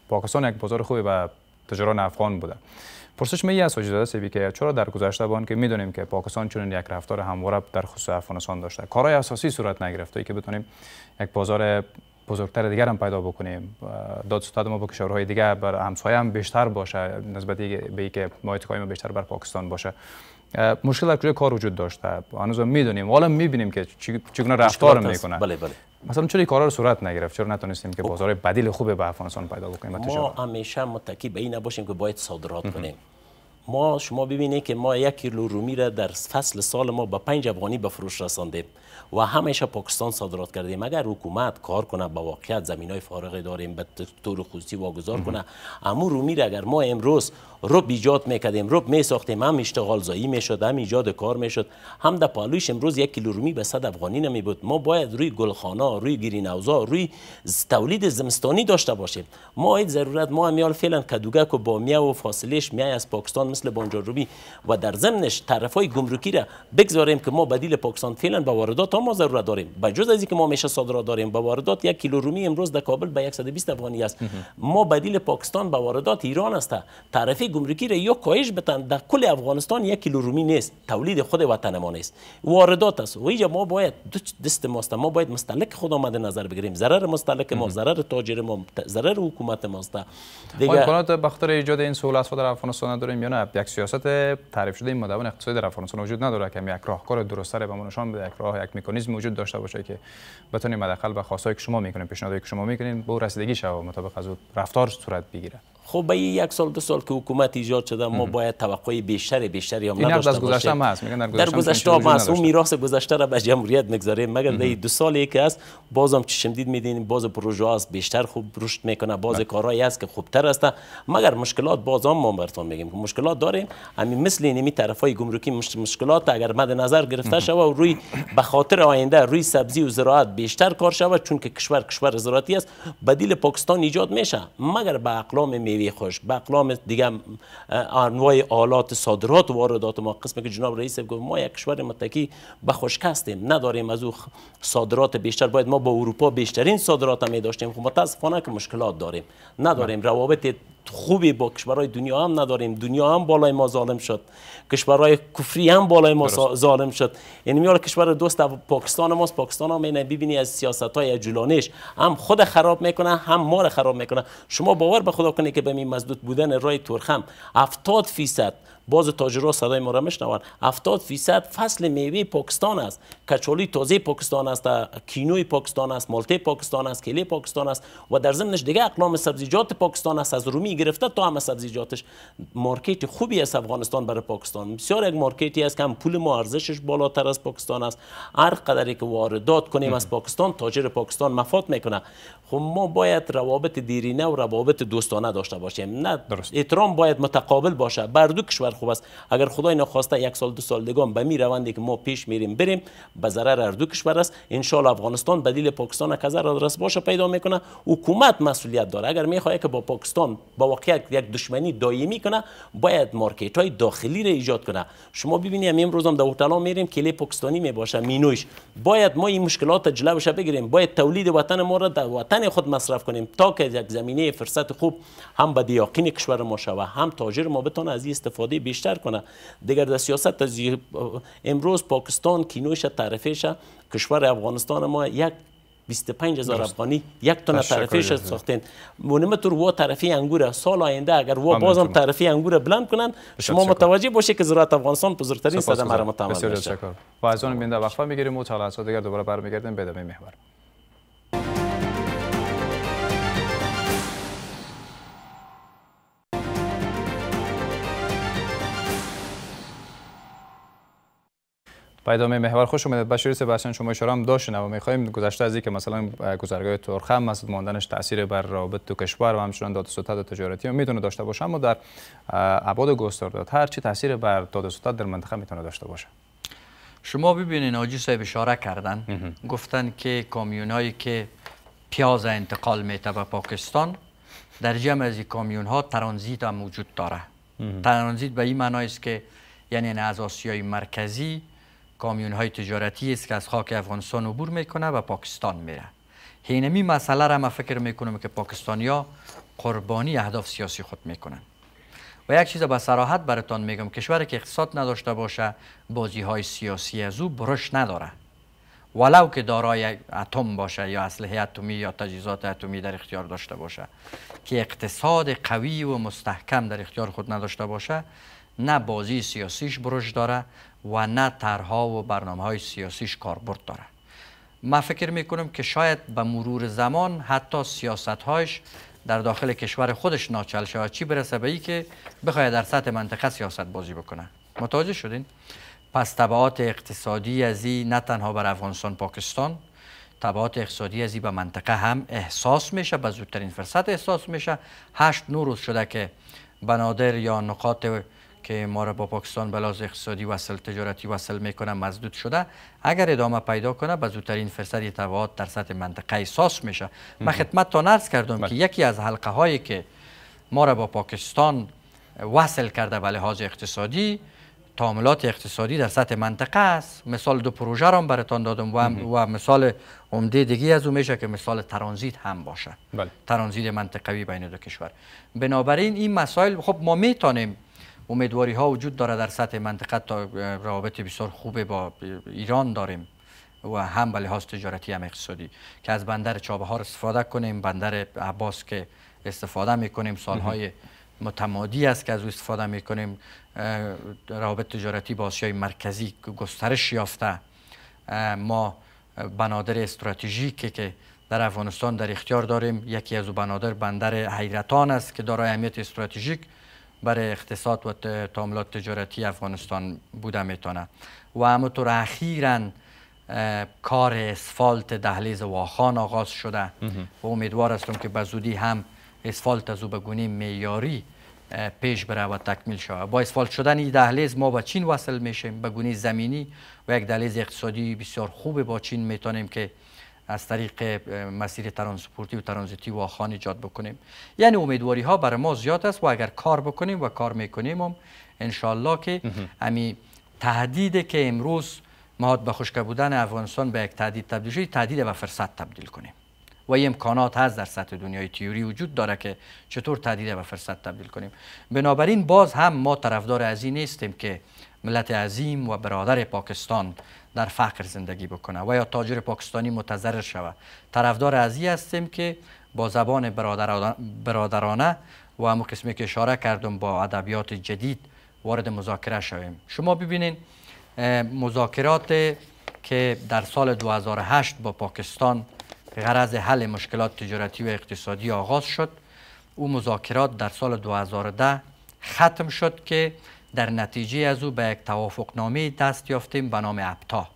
پاکستان یک بازار خوبی و تجاران افغان بوده پرسش می از سی بی که چرا در گذشته بان که میدونیم که پاکستان چون یک رفتار همواره در خصوص افغانستان داشته کارهای اساسی صورت نگرفته ای که بتونیم یک بازار بزرگتر دیگر هم پیدا بکنیم ستاد ما با کشورهای دیگر بر همسایه هم بیشتر باشه نسبت به اینکه ما ما بیشتر بر پاکستان باشه مشکل در کار وجود داشته هنوز میدونیم حالا میبینیم که چگونه رفتار میکنه بله بله مثلا چرا این کارا رو صورت نگرفت چرا نتونستیم که خب. بازار بدیل خوبه به افغانستان پیدا بکنیم ما همیشه متکی به این نباشیم که باید صادرات کنیم ما شما ببینید که ما یک کیلو رومی را در فصل سال ما به پنج افغانی به فروش رساندیم و همیشه پاکستان صادرات کردیم اگر حکومت کار کنه با واقعیت زمینای فارغ داریم به طور خصوصی واگذار کنه امو رومی را اگر ما امروز رب ایجاد میکردیم رب می ساختیم هم اشتغال زایی میشد هم ایجاد کار میشد هم در پالویش امروز یک کیلو رومی به صد افغانی نمی بود ما باید روی گلخانه روی گریناوزا روی تولید زمستانی داشته باشیم ما این ضرورت ما میال فعلا کدوگک و بامیه و فاصلش میای از پاکستان مثل بانجار روبی و در ضمنش طرفای گمرکی را بگذاریم که ما بدیل پاکستان فعلا به واردات ما ضرورت داریم جز از اینکه ما میشه صادرات داریم به واردات یک کیلو رومی امروز در کابل به 120 افغانی است ما بدیل پاکستان به واردات ایران است طرفی گمرکی را یا کاهش بتن در کل افغانستان یک کیلو رومی نیست تولید خود وطنمون است واردات است و اینجا ما باید دو دست ماست ما باید مستلک خود آمده نظر بگیریم ضرر مستلک ما ضرر تاجر ما ضرر حکومت ماست دیگه امکانات بخاطر ایجاد این سهولت در افغانستان نداریم یا نه یک سیاست تعریف شده این مدون اقتصادی در افغانستان وجود نداره که یک راهکار درست به ما نشان بده یک راه یک مکانیزم وجود داشته باشه که بتونیم حداقل به خواستایی که شما میکنین پیشنهادایی که شما میکنین به رسیدگی شوه مطابق از رفتار صورت بگیره خب به یک سال دو سال که حکومت ایجاد شده ما باید توقع بیشتر بیشتری هم نداشته باشیم. گذشته میگن در گذشته ما هست اون میراث گذشته را به جمهوریت نگذاریم. مگر در دو سالی که است بازم دید میدین باز پروژه است بیشتر خوب رشد میکنه باز بله. کارهایی است که خوبتر است مگر مشکلات بازم ما برتون میگیم که مشکلات داریم همین مثل می طرفای گمرکی مشکلات اگر مد نظر گرفته شود و روی به خاطر آینده روی سبزی و زراعت بیشتر کار شود چون که کشور کشور زراعتی است بدیل پاکستان ایجاد میشه مگر به اقلام می نیروی خوش بقلام دیگه انواع آلات صادرات و واردات ما قسم که جناب رئیس گفت ما یک کشور متکی به خشک هستیم نداریم از او صادرات بیشتر باید ما با اروپا بیشترین صادرات می داشتیم خب متاسفانه که مشکلات داریم نداریم روابط خوبی با کشورهای دنیا هم نداریم دنیا هم بالای ما ظالم شد کشورهای کفری هم بالای ما ظالم شد یعنی میاره کشور دوست پاکستان ماست پاکستان هم اینه ببینی از سیاست های جولانش هم خود خراب میکنه هم ما خراب میکنه شما باور به خدا کنید که به این مزدود بودن رای ترخم 70 فیصد باز تاجرها صدای ما را میشنوند 70 فیصد فصل میوه پاکستان است کچولی تازه پاکستان است کینوی پاکستان است مالته پاکستان است کلی پاکستان است و در ضمنش دیگه اقلام سبزیجات پاکستان است از رومی گرفته تا همه سبزیجاتش مارکت خوبی است افغانستان برای پاکستان بسیار یک مارکتی است که هم پول ما ارزشش بالاتر از پاکستان است هر قدری که واردات کنیم از پاکستان تاجر پاکستان مفاد میکنه خب ما باید روابط دیرینه و روابط دوستانه داشته باشیم نه درست. باید متقابل باشه بر دو کشور خوب است اگر خدای نخواسته یک سال دو سال دگان به می که ما پیش میریم بریم به ضرر هر دو کشور است ان افغانستان بدیل پاکستان که ضرر رس باشه پیدا میکنه حکومت مسئولیت داره اگر میخواد که با پاکستان با واقعیت یک دشمنی دائمی کنه باید مارکت های داخلی را ایجاد کنه شما ببینیم امروز هم در هتل میریم کلی پاکستانی می باشه مینوش باید ما این مشکلات جلوش بگیریم باید تولید وطن ما را در وطن خود مصرف کنیم تا که یک زمینه فرصت خوب هم به دیاقین کشور ما شوه هم تاجر ما بتونه از این استفاده بیشتر کنه دیگر در سیاست از امروز پاکستان کینوش تعرفش کشور افغانستان ما یک 25 هزار افغانی یک تن طرفیش ساختین مونم تو و طرفی انگوره سال آینده اگر و بازم طرفی انگوره بلند کنن شما متوجه باشه که زراعت افغانستان بزرگترین صدمه را متحمل بشه و از اون بنده وقفه میگیریم و تا دیگر دوباره برمیگردیم به دمه محور و ادامه محور خوش اومدید بشیر سبستیان شما اشاره هم داشتین و میخوایم گذشته از اینکه مثلا گذرگاه ترخم مسجد ماندنش تاثیر بر رابط دو کشور و همچنان داد و تجارتی هم میتونه داشته باشه اما در ابعاد گسترده هر چی تاثیر بر داد ستد در منطقه میتونه داشته باشه شما ببینین آجی صاحب اشاره کردن گفتن که کامیونایی که پیاز انتقال میته به پاکستان در جمع از این کامیون ها ترانزیت هم وجود داره ترانزیت به این معنی است که یعنی از آسیای مرکزی کامیون های تجارتی است که از خاک افغانستان عبور میکنه و پاکستان میره هینمی مسئله را من فکر میکنم که پاکستانیا قربانی اهداف سیاسی خود میکنن و یک چیز به سراحت براتان میگم کشوری که اقتصاد نداشته باشه بازی های سیاسی از او برش نداره ولو که دارای اتم باشه یا اسلحه اتمی یا تجهیزات اتمی در اختیار داشته باشه که اقتصاد قوی و مستحکم در اختیار خود نداشته باشه نه بازی سیاسیش برش داره و نه ترها و برنامه های سیاسیش کاربرد داره ما فکر می که شاید به مرور زمان حتی سیاست هایش در داخل کشور خودش ناچل شود چی برسه به ای که بخواد در سطح منطقه سیاست بازی بکنه متوجه شدین پس تبعات اقتصادی از این نه تنها بر افغانستان پاکستان تبعات اقتصادی از این به منطقه هم احساس میشه به زودترین فرصت احساس میشه هشت نوروز شده که بنادر یا نقاط که ما را با پاکستان بلاز اقتصادی وصل تجارتی وصل میکنه مزدود شده اگر ادامه پیدا کنه به زودترین فرصت تبعات در سطح منطقه ساس میشه من خدمت تا نرس کردم که بله. یکی از حلقه هایی که ما را با پاکستان وصل کرده به لحاظ اقتصادی تعاملات اقتصادی در سطح منطقه است مثال دو پروژه را هم دادم و, مثال عمده دیگه از اون میشه که مثال ترانزیت هم باشه بله. ترانزیت منطقوی بین دو کشور بنابراین این مسائل خب ما میتونیم امیدواری ها وجود داره در سطح منطقه تا روابط بسیار خوبه با ایران داریم و هم به لحاظ تجارتی هم اقتصادی که از بندر چابهار استفاده کنیم بندر عباس که استفاده میکنیم سالهای متمادی است که از او استفاده میکنیم روابط تجارتی با آسیای مرکزی گسترش یافته ما بنادر استراتژیک که در افغانستان در اختیار داریم یکی از او بنادر بندر حیرتان است که دارای اهمیت استراتژیک برای اقتصاد و تعاملات تجارتی افغانستان بوده میتونه و اما اخیرا کار اسفالت دهلیز واخان آغاز شده و امیدوار هستم که به زودی هم اسفالت از او به گونه معیاری پیش بره و تکمیل شود با اسفالت شدن این دهلیز ما با چین وصل میشیم به گونه زمینی و یک دهلیز اقتصادی بسیار خوب با چین میتونیم که از طریق مسیر ترانسپورتی و ترانزیتی واخان ایجاد بکنیم یعنی امیدواری ها برای ما زیاد است و اگر کار بکنیم و کار میکنیم هم انشالله که امی تهدید که امروز مهاد به خشک بودن افغانستان به یک تهدید تبدیل شد تهدید به فرصت تبدیل کنیم و این امکانات هست در سطح دنیای تیوری وجود داره که چطور تهدید و فرصت تبدیل کنیم بنابراین باز هم ما طرفدار از این نیستیم که ملت عظیم و برادر پاکستان در فقر زندگی بکنه و یا تاجر پاکستانی متضرر شوه طرفدار از این هستیم که با زبان برادرانه و هم قسمی که اشاره کردم با ادبیات جدید وارد مذاکره شویم شما ببینید مذاکرات که در سال 2008 با پاکستان به غرض حل مشکلات تجارتی و اقتصادی آغاز شد او مذاکرات در سال 2010 ختم شد که در نتیجه از او به یک توافقنامه دست یافتیم به نام ابتا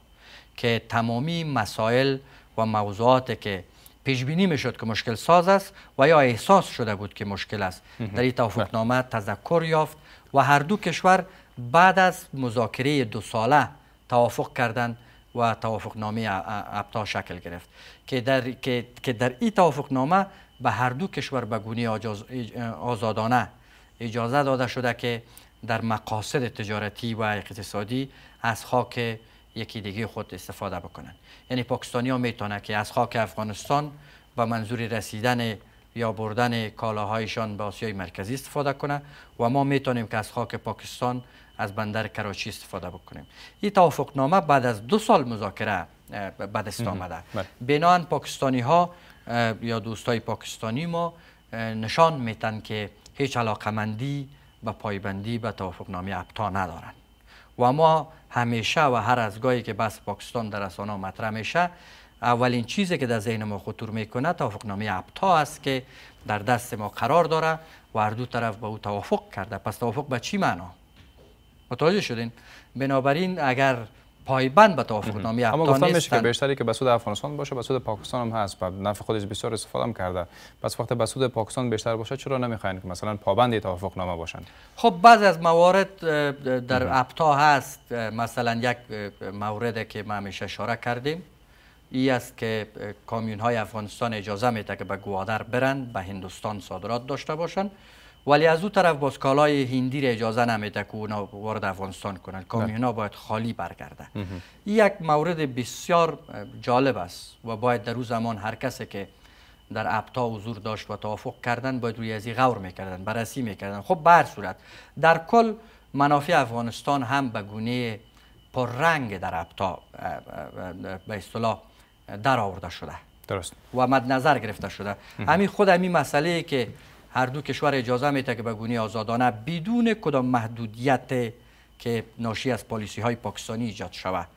که تمامی مسائل و موضوعات که پیش بینی میشد که مشکل ساز است و یا احساس شده بود که مشکل است در این توافقنامه بله. تذکر یافت و هر دو کشور بعد از مذاکره دو ساله توافق کردن و توافقنامه ابتا شکل گرفت که در که, در این توافقنامه به هر دو کشور به گونه آزادانه اجازه داده شده که در مقاصد تجارتی و اقتصادی از خاک یکی دیگه خود استفاده بکنند یعنی پاکستانی ها میتونه که از خاک افغانستان با منظور رسیدن یا بردن کالاهایشان به آسیای مرکزی استفاده کنه و ما میتونیم که از خاک پاکستان از بندر کراچی استفاده بکنیم این توافق نامه بعد از دو سال مذاکره به دست آمده بله. بنان پاکستانی ها یا دوستای پاکستانی ما نشان میتن که هیچ علاقمندی به پایبندی به توافقنامه ابتا ندارند و ما همیشه و هر از که بس پاکستان در رسانه مطرح میشه اولین چیزی که در ذهن ما خطور میکنه توافقنامه ابتا است که در دست ما قرار داره و هر دو طرف به او توافق کرده پس توافق به چی معنا متوجه شدین بنابراین اگر پایبند به توافقنامه اما یعنی گفتم میشه که بیشتری که بسود سود افغانستان باشه بسود پاکستان هم هست و نفع خودش بسیار استفاده هم کرده پس وقتی بسود پاکستان بیشتر باشه چرا نمیخواین که مثلا پابند توافقنامه باشن خب بعض از موارد در اپتا هست مثلا یک مورد که ما همیشه اشاره کردیم ای است که کامیون های افغانستان اجازه میده که به گوادر برند به هندوستان صادرات داشته باشند ولی از او طرف باز کالای هندی را اجازه نمیده که اونا وارد افغانستان کنند کامیونا باید خالی برگرده یک مورد بسیار جالب است و باید در او زمان هر کسی که در ابتا حضور داشت و توافق کردن باید روی ازی غور میکردن بررسی میکردن خب بر صورت در کل منافع افغانستان هم به گونه پررنگ در ابتا به اصطلاح در آورده شده درست و مد نظر گرفته شده همین خود همین مسئله که هر دو کشور اجازه میده که به گونه آزادانه بدون کدام محدودیت که ناشی از پالیسی های پاکستانی ایجاد شود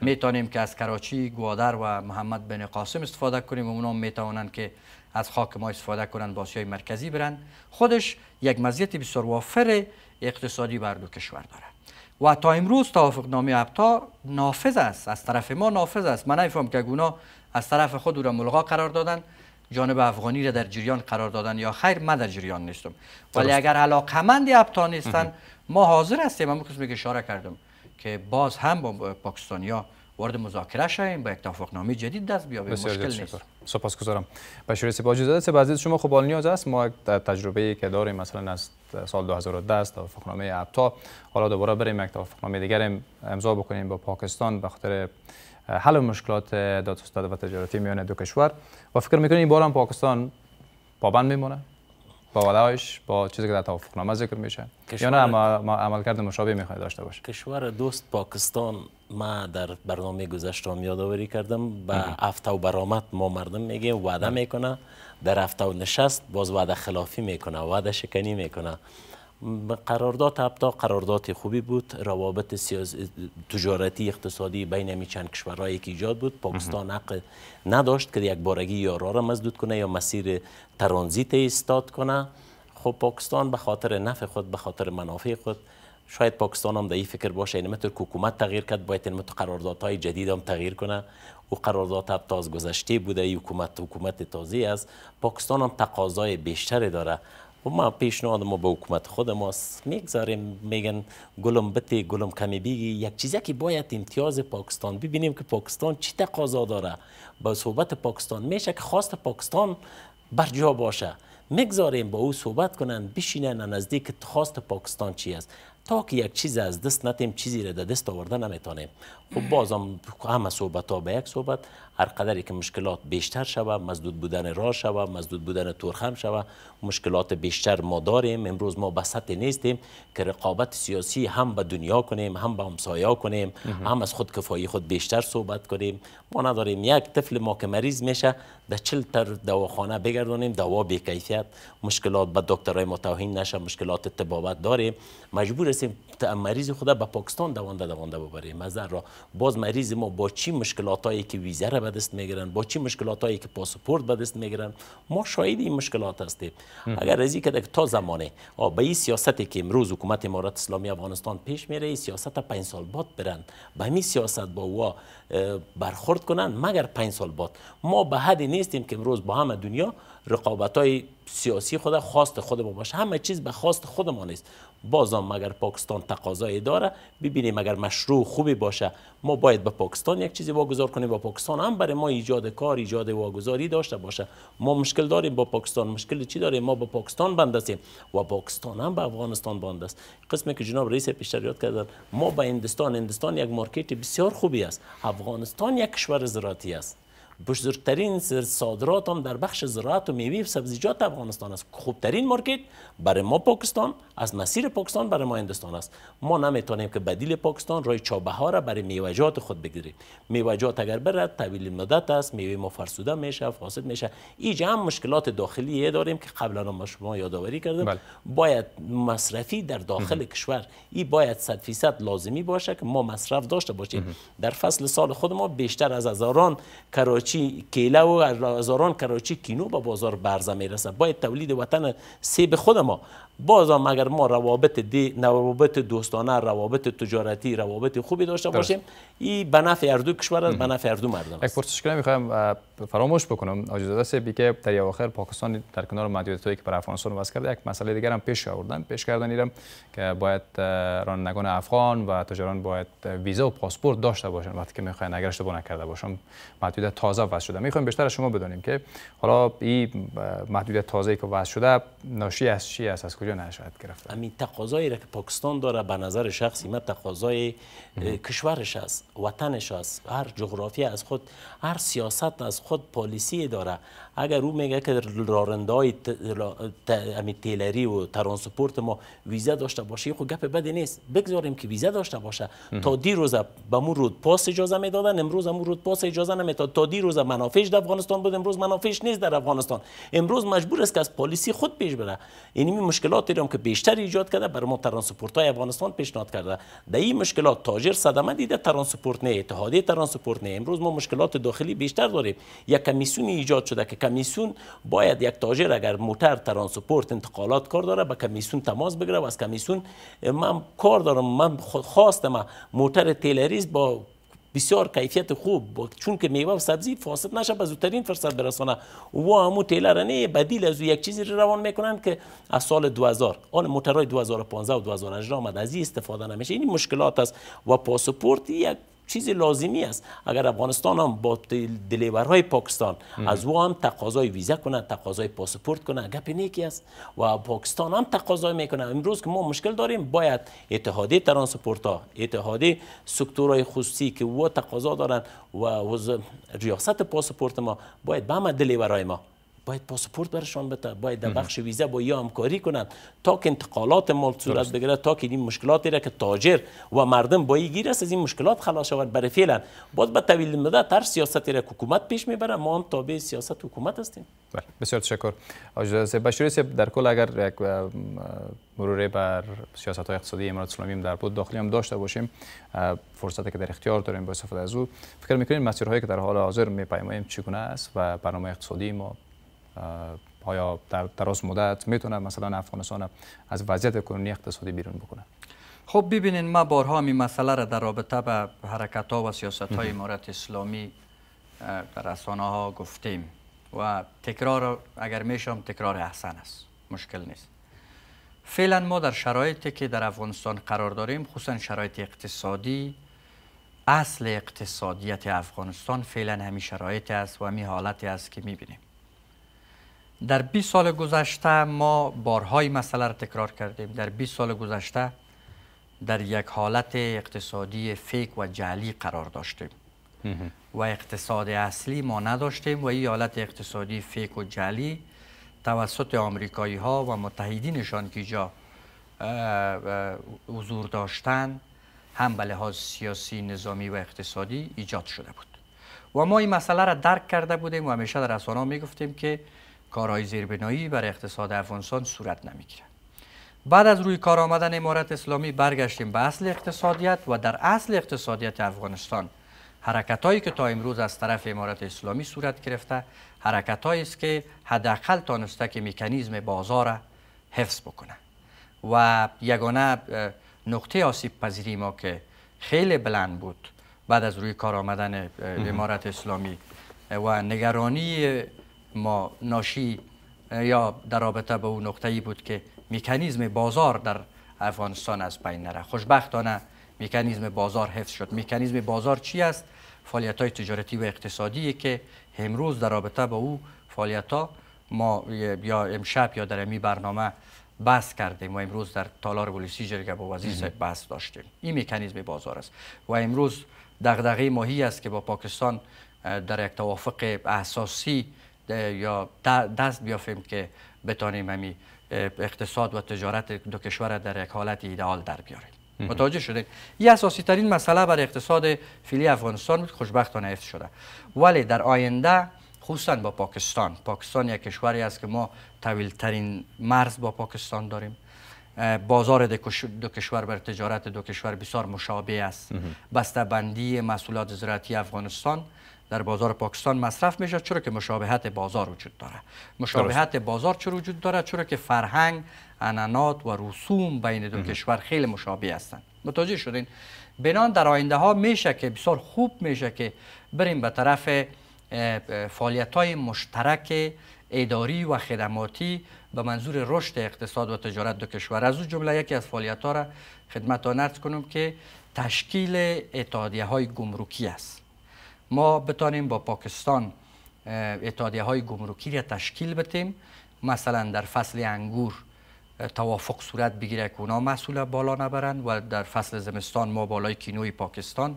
میتونیم که از کراچی، گوادر و محمد بن قاسم استفاده کنیم و اونا میتوانند که از خاک ما استفاده کنند باسی های مرکزی برند خودش یک مزیت بسیار وافر اقتصادی بر دو کشور داره و تا امروز توافق نامی ابتا نافذ است از طرف ما نافذ است من نمیفهم که گونا از طرف خود او را ملغا قرار دادن جانب افغانی را در جریان قرار دادن یا خیر من در جریان نیستم ولی درست. اگر علاقمند ابتا نیستن ما حاضر هستیم من قسمی که اشاره کردم که باز هم با پاکستانیا وارد مذاکره شویم با یک توافقنامه جدید دست بیاوریم مشکل نیست سپاسگزارم بشیر سپا اجازه از شما خب نیاز است ما در تجربه که داریم مثلا از سال 2010 تا توافقنامه ابتا حالا دوباره بریم یک توافقنامه دیگر امضا بکنیم با پاکستان به خاطر حل مشکلات دادوستد و تجارتی میان دو کشور و فکر میکنید این بار هم پاکستان پابند میمونه با ولایش با چیزی که در توافقنامه ذکر میشه یا نه ما عملکرد مشابه میخواد داشته باشه کشور دوست پاکستان ما در برنامه یاد یادآوری کردم به هفته و برآمد ما مردم میگیم وعده میکنه در هفته و نشست باز وعده خلافی میکنه وعده شکنی میکنه قرارداد ابتا قرارداد خوبی بود روابط سیاسی تجارتی اقتصادی بین می چند کشورهایی که ایجاد بود پاکستان حق نداشت که یک بارگی یارا را مزدود کنه یا مسیر ترانزیت استاد کنه خب پاکستان به خاطر نفع خود به خاطر منافع خود شاید پاکستان هم در این فکر باشه اینم یعنی تو حکومت تغییر کرد باید این یعنی قرارداد قراردادهای جدید هم تغییر کنه او قرارداد هم تاز گذشته بوده ای حکومت حکومت تازه است پاکستان هم تقاضای بیشتری داره و ما پیشنهاد ما به حکومت خود ماست میگذاریم میگن گلم بتی گلم کمی بیگی یک چیزی که باید امتیاز پاکستان ببینیم که پاکستان چی تقاضا داره با صحبت پاکستان میشه که خواست پاکستان برجا باشه میگذاریم با او صحبت کنند بشینن نزدیک خواست پاکستان چی است تا که یک چیز از دست نتیم چیزی را دست آورده نمیتانیم خب بازم همه صحبت ها به یک صحبت هر قدری که مشکلات بیشتر شود مزدود بودن راه شود مزدود بودن تورخم شود مشکلات بیشتر ما داریم امروز ما به سطح نیستیم که رقابت سیاسی هم به دنیا کنیم هم به همسایا کنیم هم از خود کفایی خود بیشتر صحبت کنیم ما نداریم یک طفل ما که مریض میشه در چل تر دواخانه بگردانیم دوا کیفیت مشکلات به دکترای توهین نشه مشکلات تبابت داریم مجبور هستیم مریض خود به پاکستان دوانده دوانده ببریم مزر را باز مریض ما با چی مشکلات که به دست میگیرن با چی مشکلات هایی که پاسپورت به دست میگیرن ما شاهد این مشکلات هستیم اگر از این که تا زمانه به این سیاستی که امروز حکومت امارات اسلامی افغانستان پیش میره این سیاست پنج سال بعد برن به این سیاست با وا برخورد کنن مگر پنج سال بعد ما به حدی نیستیم که امروز با همه دنیا رقابت های سیاسی خود خواست ما باشه همه چیز به خواست خودمان است بازم اگر پاکستان تقاضایی داره ببینیم اگر مشروع خوبی باشه ما باید به پاکستان یک چیزی واگذار کنیم با پاکستان هم برای ما ایجاد کار ایجاد واگذاری داشته باشه ما مشکل داریم با پاکستان مشکل چی داریم ما با پاکستان بند هستیم و پاکستان هم به افغانستان بند است قسمی که جناب رئیس پیشتر یاد کردن ما به هندستان هندستان یک مارکتی بسیار خوبی است افغانستان یک کشور زراعتی است بزرگترین صادرات هم در بخش زراعت و میوه و سبزیجات افغانستان است خوبترین مارکت برای ما پاکستان از مسیر پاکستان برای ما هندستان است ما نمیتونیم که بدیل پاکستان روی چابه را برای میوجات خود بگیریم میوه‌جات اگر برد طویل مدت است میوه ما فرسوده میشه فاسد میشه اینجا هم مشکلات داخلی داریم که قبلا ما شما یادآوری کردم بله. باید مصرفی در داخل کشور این باید 100 درصد لازمی باشه که ما مصرف داشته باشیم در فصل سال خود ما بیشتر از هزاران کراچی کراچی کیله و از هزاران کراچی کینو به با بازار برزه میرسه باید تولید وطن سیب خود ما بازم اگر ما روابط دی روابط دوستانه روابط تجارتی روابط خوبی داشته باشیم این به نفع هر دو کشور است به نفع هر دو مردم یک پرسش کنم میخوام فراموش بکنم هست بی که در آخر پاکستان در کنار محدودیتایی که بر افغانستان وضع کرده یک مسئله دیگر هم پیش آوردن پیش کردن ایرم که باید رانندگان افغان و تجاران باید ویزا و پاسپورت داشته باشن وقتی که میخواین اگر اشتباه نکرده باشم محدودیت تازه وضع شده میخوایم بیشتر از شما بدانیم که حالا این محدودیت تازه ای که وضع شده ناشی از چی است از کجا یا نشاید تقاضایی را که پاکستان داره به نظر شخصی من تقاضای کشورش است وطنش است هر جغرافی از خود هر سیاست از خود پالیسی داره اگر او میگه که رارندای تیلری و ترانسپورت ما ویزه داشته باشه خب گپ بدی نیست بگذاریم که ویزه داشته باشه تا روزه به مو پاس اجازه میدادن امروز هم پاس اجازه نمیداد تا روزه منافش در افغانستان بود امروز منافش نیست در افغانستان امروز مجبور است که از پالیسی خود پیش بره یعنی مشکلاتی که بیشتر ایجاد کرده برای ما ترانسپورت های افغانستان پیشنهاد کرده در این مشکلات تاجر صدمه دیده ترانسپورت نه اتحادیه ترانسپورت نه امروز ما مشکلات داخلی بیشتر داریم یک کمیسیون ایجاد شده که کمیسیون باید یک تاجر اگر موتر ترانسپورت انتقالات کار داره به کمیسیون تماس بگیره و از کمیسیون من کار دارم من خواستم موتر تیلریز با بسیار کیفیت خوب چون که میوه و سبزی فاسد نشه به زودترین فرصت برسانه و همو تیلر نه بدیل از او یک چیزی رو روان میکنن که از سال 2000 آن موترهای 2015 و 2018 آمد از این استفاده نمیشه این مشکلات است و پاسپورت یک چیز لازمی است اگر افغانستان هم با دلیورهای پاکستان از او هم تقاضای ویزا کنه تقاضای پاسپورت کنه گپ نیکی است و پاکستان هم تقاضا میکنه امروز که ما مشکل داریم باید اتحادیه ترانسپورت ها اتحادیه سکتورهای خصوصی که او تقاضا دارن و ریاست پاسپورت ما باید به همه های ما باید پاسپورت برشان بده باید در بخش ویزا با یا همکاری کنند تا که انتقالات مال صورت بگیره تا که این مشکلاتی را که تاجر و مردم با گیر است از این مشکلات خلاص شود برای فعلا باید به طویل مدت هر سیاستی را حکومت پیش میبره ما هم تابع سیاست حکومت هستیم بله، بسیار تشکر آج بشوری در کل اگر یک مرور بر سیاست های اقتصادی امارات اسلامی در بود داخلی هم داشته باشیم فرصتی که در اختیار داریم با استفاده از او فکر میکنیم مسیرهایی که در حال حاضر میپیماییم چگونه است و برنامه اقتصادی ما آیا در دراز مدت میتونه مثلا افغانستان از وضعیت کنونی اقتصادی بیرون بکنه خب ببینین ما بارها می مسئله را در رابطه به حرکت ها و سیاست های امارت اسلامی در رسانه ها گفتیم و تکرار اگر میشم تکرار احسن است مشکل نیست فعلا ما در شرایطی که در افغانستان قرار داریم خصوصا شرایط اقتصادی اصل اقتصادیت افغانستان فعلا همین شرایط است و همین حالتی است که میبینیم در 20 سال گذشته ما بارهای مسئله را تکرار کردیم در 20 سال گذشته در یک حالت اقتصادی فیک و جعلی قرار داشتیم و اقتصاد اصلی ما نداشتیم و این حالت اقتصادی فیک و جعلی توسط آمریکایی ها و متحدینشان که جا حضور داشتن هم به لحاظ سیاسی نظامی و اقتصادی ایجاد شده بود و ما این مسئله را درک کرده بودیم و همیشه در رسانه میگفتیم که کارهای زیربنایی برای اقتصاد افغانستان صورت نمیگیره بعد از روی کار آمدن امارت اسلامی برگشتیم به اصل اقتصادیت و در اصل اقتصادیت افغانستان هایی که تا امروز از طرف امارت اسلامی صورت گرفته هایی است که حداقل تانسته که مکانیزم بازار حفظ بکنه و یگانه نقطه آسیب پذیری ما که خیلی بلند بود بعد از روی کار آمدن امارت اسلامی و نگرانی ما ناشی یا در رابطه به اون نقطه ای بود که میکانیزم بازار در افغانستان از بین نره خوشبختانه میکانیزم بازار حفظ شد میکانیزم بازار چی است فعالیت های تجارتی و اقتصادی که امروز در رابطه با او فعالیت ها ما یا امشب یا در امی برنامه بس کردیم و امروز در تالار پلیسی جرگه با وزیر صاحب بس داشتیم این میکانیزم بازار است و امروز دغدغه ماهی است که با پاکستان در یک توافق اساسی یا دست بیافیم که بتانیم همی اقتصاد و تجارت دو کشور در یک حالت ایدئال در بیاریم متوجه شده یه اساسی ترین مسئله بر اقتصاد فیلی افغانستان خوشبختانه افت شده ولی در آینده خصوصا با پاکستان پاکستان یک کشوری است که ما طویل ترین مرز با پاکستان داریم بازار دو کشور بر تجارت دو کشور بسیار مشابه است بندی مسئولات زراعتی افغانستان در بازار پاکستان مصرف میشه چرا که مشابهت بازار وجود داره مشابهت بازار چرا وجود داره چرا که فرهنگ انانات و رسوم بین دو کشور خیلی مشابه هستند متوجه شدین بنان در آینده ها میشه که بسیار خوب میشه که بریم به طرف فعالیت های مشترک اداری و خدماتی به منظور رشد اقتصاد و تجارت دو کشور از اون جمله یکی از فعالیت ها را ها ارز کنم که تشکیل اتحادیه های گمرکی است ما بتانیم با پاکستان اتحادیه های گمرکی را تشکیل بتیم مثلا در فصل انگور توافق صورت بگیره که اونا محصول بالا نبرند و در فصل زمستان ما بالای کینوی پاکستان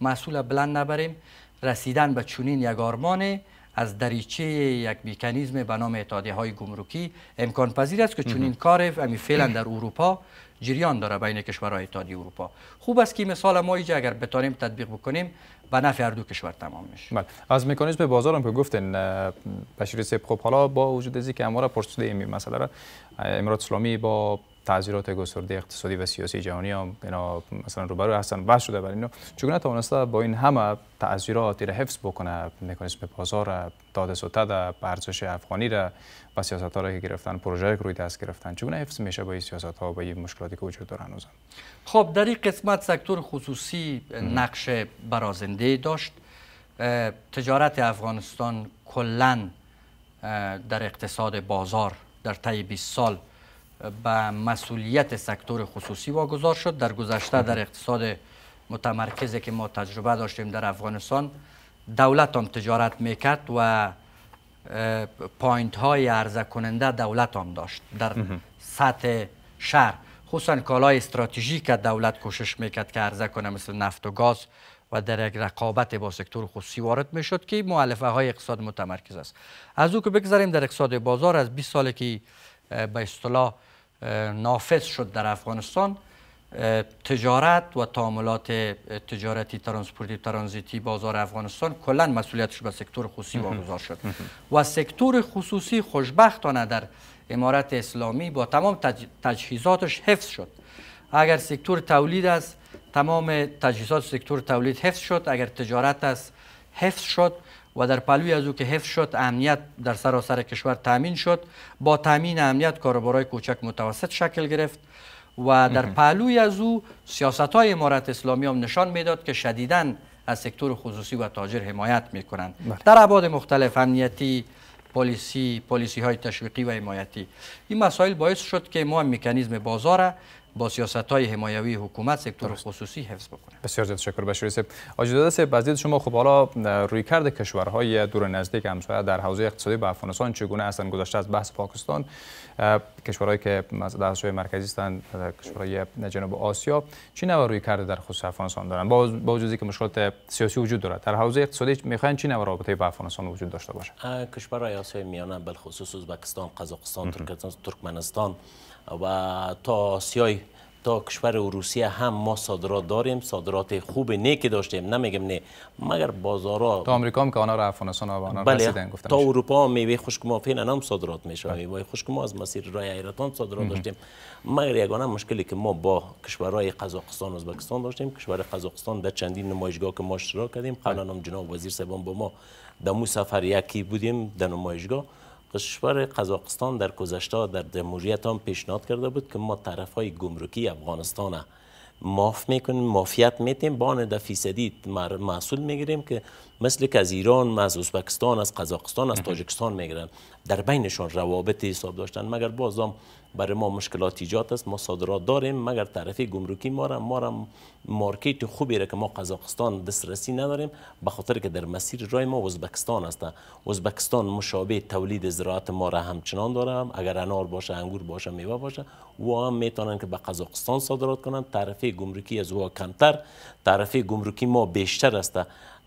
محصول بلند نبریم رسیدن به چونین یک آرمان از دریچه یک میکانیزم به نام اتحادیه های گمرکی امکان پذیر است که چونین کار امی فعلا در اروپا جریان داره بین کشورهای اتحادیه اروپا خوب است که مثال ما اینجا اگر بتانیم تطبیق بکنیم و نفع هر دو کشور تمام میشه بله. از مکانیزم بازار هم که گفتین بشیر سیب خب حالا با وجود ازی که امارا پرسیده این مسئله را امارات اسلامی با تاثیرات گسترده اقتصادی و سیاسی جهانی هم اینا مثلا روبرو هستن بحث شده برای اینو چگونه توانسته با این همه تاثیرات را حفظ بکنه مکانیزم بازار داد ستد ارزش افغانی را و سیاست ها که گرفتن پروژه روی دست گرفتن چگونه حفظ میشه با این سیاست ها با این مشکلاتی که وجود دارن خب در این قسمت سکتور خصوصی نقش برازنده داشت تجارت افغانستان کلا در اقتصاد بازار در طی 20 سال به مسئولیت سکتور خصوصی واگذار شد در گذشته در اقتصاد متمرکزی که ما تجربه داشتیم در افغانستان دولت هم تجارت میکرد و پاینت های عرضه کننده دولت هم داشت در سطح شهر خصوصا کالای استراتژیک دولت کوشش میکرد که عرضه کنه مثل نفت و گاز و در یک رقابت با سکتور خصوصی وارد میشد که مؤلفه های اقتصاد متمرکز است از او که بگذاریم در اقتصاد بازار از 20 ساله که به اصطلاح نافذ شد در افغانستان تجارت و تعاملات تجارتی ترانسپورتی ترانزیتی بازار افغانستان کلا مسئولیتش به سکتور خصوصی واگذار شد و سکتور خصوصی خوشبختانه در امارت اسلامی با تمام تجهیزاتش حفظ شد اگر سکتور تولید است تمام تجهیزات سکتور تولید حفظ شد اگر تجارت است حفظ شد و در پلوی از او که حفظ شد امنیت در سراسر کشور تامین شد با تامین امنیت کاربرای کوچک متوسط شکل گرفت و در پلوی از او سیاست های امارت اسلامی هم نشان میداد که شدیداً از سکتور خصوصی و تاجر حمایت می کنند بله. در عباد مختلف امنیتی پلیسی پلیسی های تشویقی و حمایتی این مسائل باعث شد که ما مکانیزم بازار با سیاست های حمایوی حکومت سکتور درست. خصوصی حفظ بکنه بسیار زیاد تشکر بشیر سیب آجداد سیب از دید شما خب حالا روی کرد کشورهای دور نزدیک همسایه در حوزه اقتصادی به افغانستان چگونه اصلا گذاشته از بحث پاکستان کشورهایی که در حوزه مرکزی هستند کشورهای جنوب آسیا چی نوع روی کرده در خصوص افغانستان دارن با وجودی که مشکلات سیاسی وجود دارد در حوزه اقتصادی میخواین چی نوع رابطه با افغانستان وجود داشته باشه کشورهای آسیای میانه خصوص ازبکستان قزاقستان ترکمنستان و تا آسیای تا کشور روسیه هم ما صادرات داریم صادرات خوب نیکی داشتیم نمیگم نه مگر بازارا تا آمریکا هم که آنها را افغانستان و آنها بله رسیدن گفتن تا اروپا هم میوه خشکمافین هم صادرات میشه بله. میوه ما از مسیر رای ایران صادرات داشتیم مگر یگانه مشکلی که ما با کشورهای قزاقستان و ازبکستان داشتیم کشور قزاقستان در چندین نمایشگاه که ما اشتراک کردیم قبلا هم جناب وزیر سبان با ما در سفر یکی بودیم در نمایشگاه کشور قزاقستان در گذشته در جمهوریت هم پیشنهاد کرده بود که ما طرف های گمرکی افغانستان ماف میکنیم مافیت میتیم باند آن فیصدی محصول میگیریم که مثل که از ایران از ازبکستان از قزاقستان از تاجکستان میگیرن در بینشان روابط حساب داشتن مگر بازم برای ما مشکلات ایجاد است ما صادرات داریم مگر طرفی گمرکی ما را ما را مارکت خوبی را که ما قزاقستان دسترسی نداریم به خاطر که در مسیر رای ما ازبکستان است ازبکستان مشابه تولید زراعت ما را همچنان دارم. اگر انار باشه انگور باشه میوه باشه و هم میتونن که به قزاقستان صادرات کنن طرفی گمرکی از او کمتر تعرفه گمرکی ما بیشتر است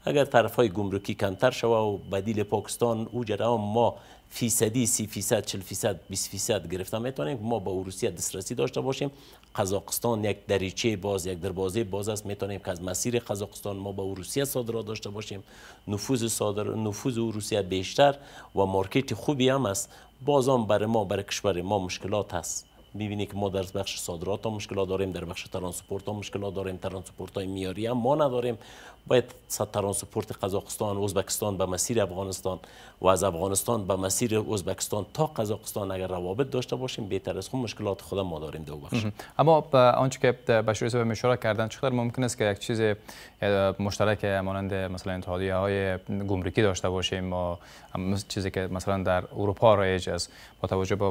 اگر طرف های گمرکی کمتر شوه و بدیل پاکستان او جرام ما فیصدی سی فیصد چل فیصد بیس فیصد گرفته میتونیم ما با روسیه دسترسی داشته باشیم قزاقستان یک دریچه باز یک دروازه باز است میتونیم که از مسیر قزاقستان ما با روسیه صادرات داشته باشیم نفوذ صادر نفوذ روسیه بیشتر و مارکت خوبی هم است بازم برای ما برای کشور ما مشکلات هست میبینی که ما در بخش صادرات هم مشکلات داریم در بخش ترانسپورت هم مشکلات داریم ترانسپورت های میاری هم ما نداریم باید ترانسپورت قزاقستان ازبکستان به مسیر افغانستان و از افغانستان به مسیر ازبکستان تا قزاقستان اگر روابط داشته باشیم بهتر از خود مشکلات خود ما داریم دو بخش اما آنچه که بشیر به اشاره کردن چقدر ممکن است که یک چیز مشترک مانند مثلا اتحادیه های گمرکی داشته باشیم ما چیزی که مثلا در اروپا رایج است با توجه به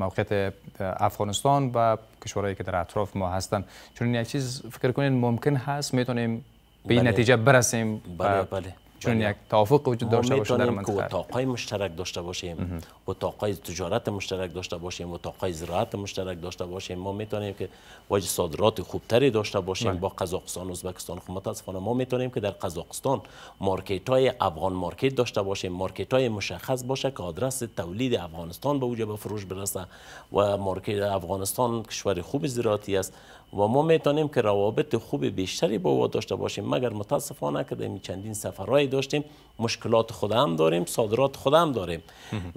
موقعیت افغان افغانستان و کشورهایی که در اطراف ما هستند چون یک چیز فکر کنین ممکن هست میتونیم به این بله. نتیجه برسیم بله بله چون بله. یک توافق وجود داشته باشه در منطقه مشترک داشته باشیم اتاقای تجارت مشترک داشته باشیم اتاقای زراعت مشترک داشته باشیم ما میتونیم که وجه صادرات خوبتری داشته باشیم بله. با قزاقستان ازبکستان خب متاسفانه ما میتونیم که در قزاقستان مارکت های افغان مارکت داشته باشیم مارکت های مشخص باشه که آدرس تولید افغانستان به اوجه به فروش برسه و مارکت افغانستان کشور خوب زراعتی است و ما میتونیم که روابط خوب بیشتری با او داشته باشیم مگر متاسفانه که در چندین سفرهایی داشتیم مشکلات خود هم داریم صادرات خود هم داریم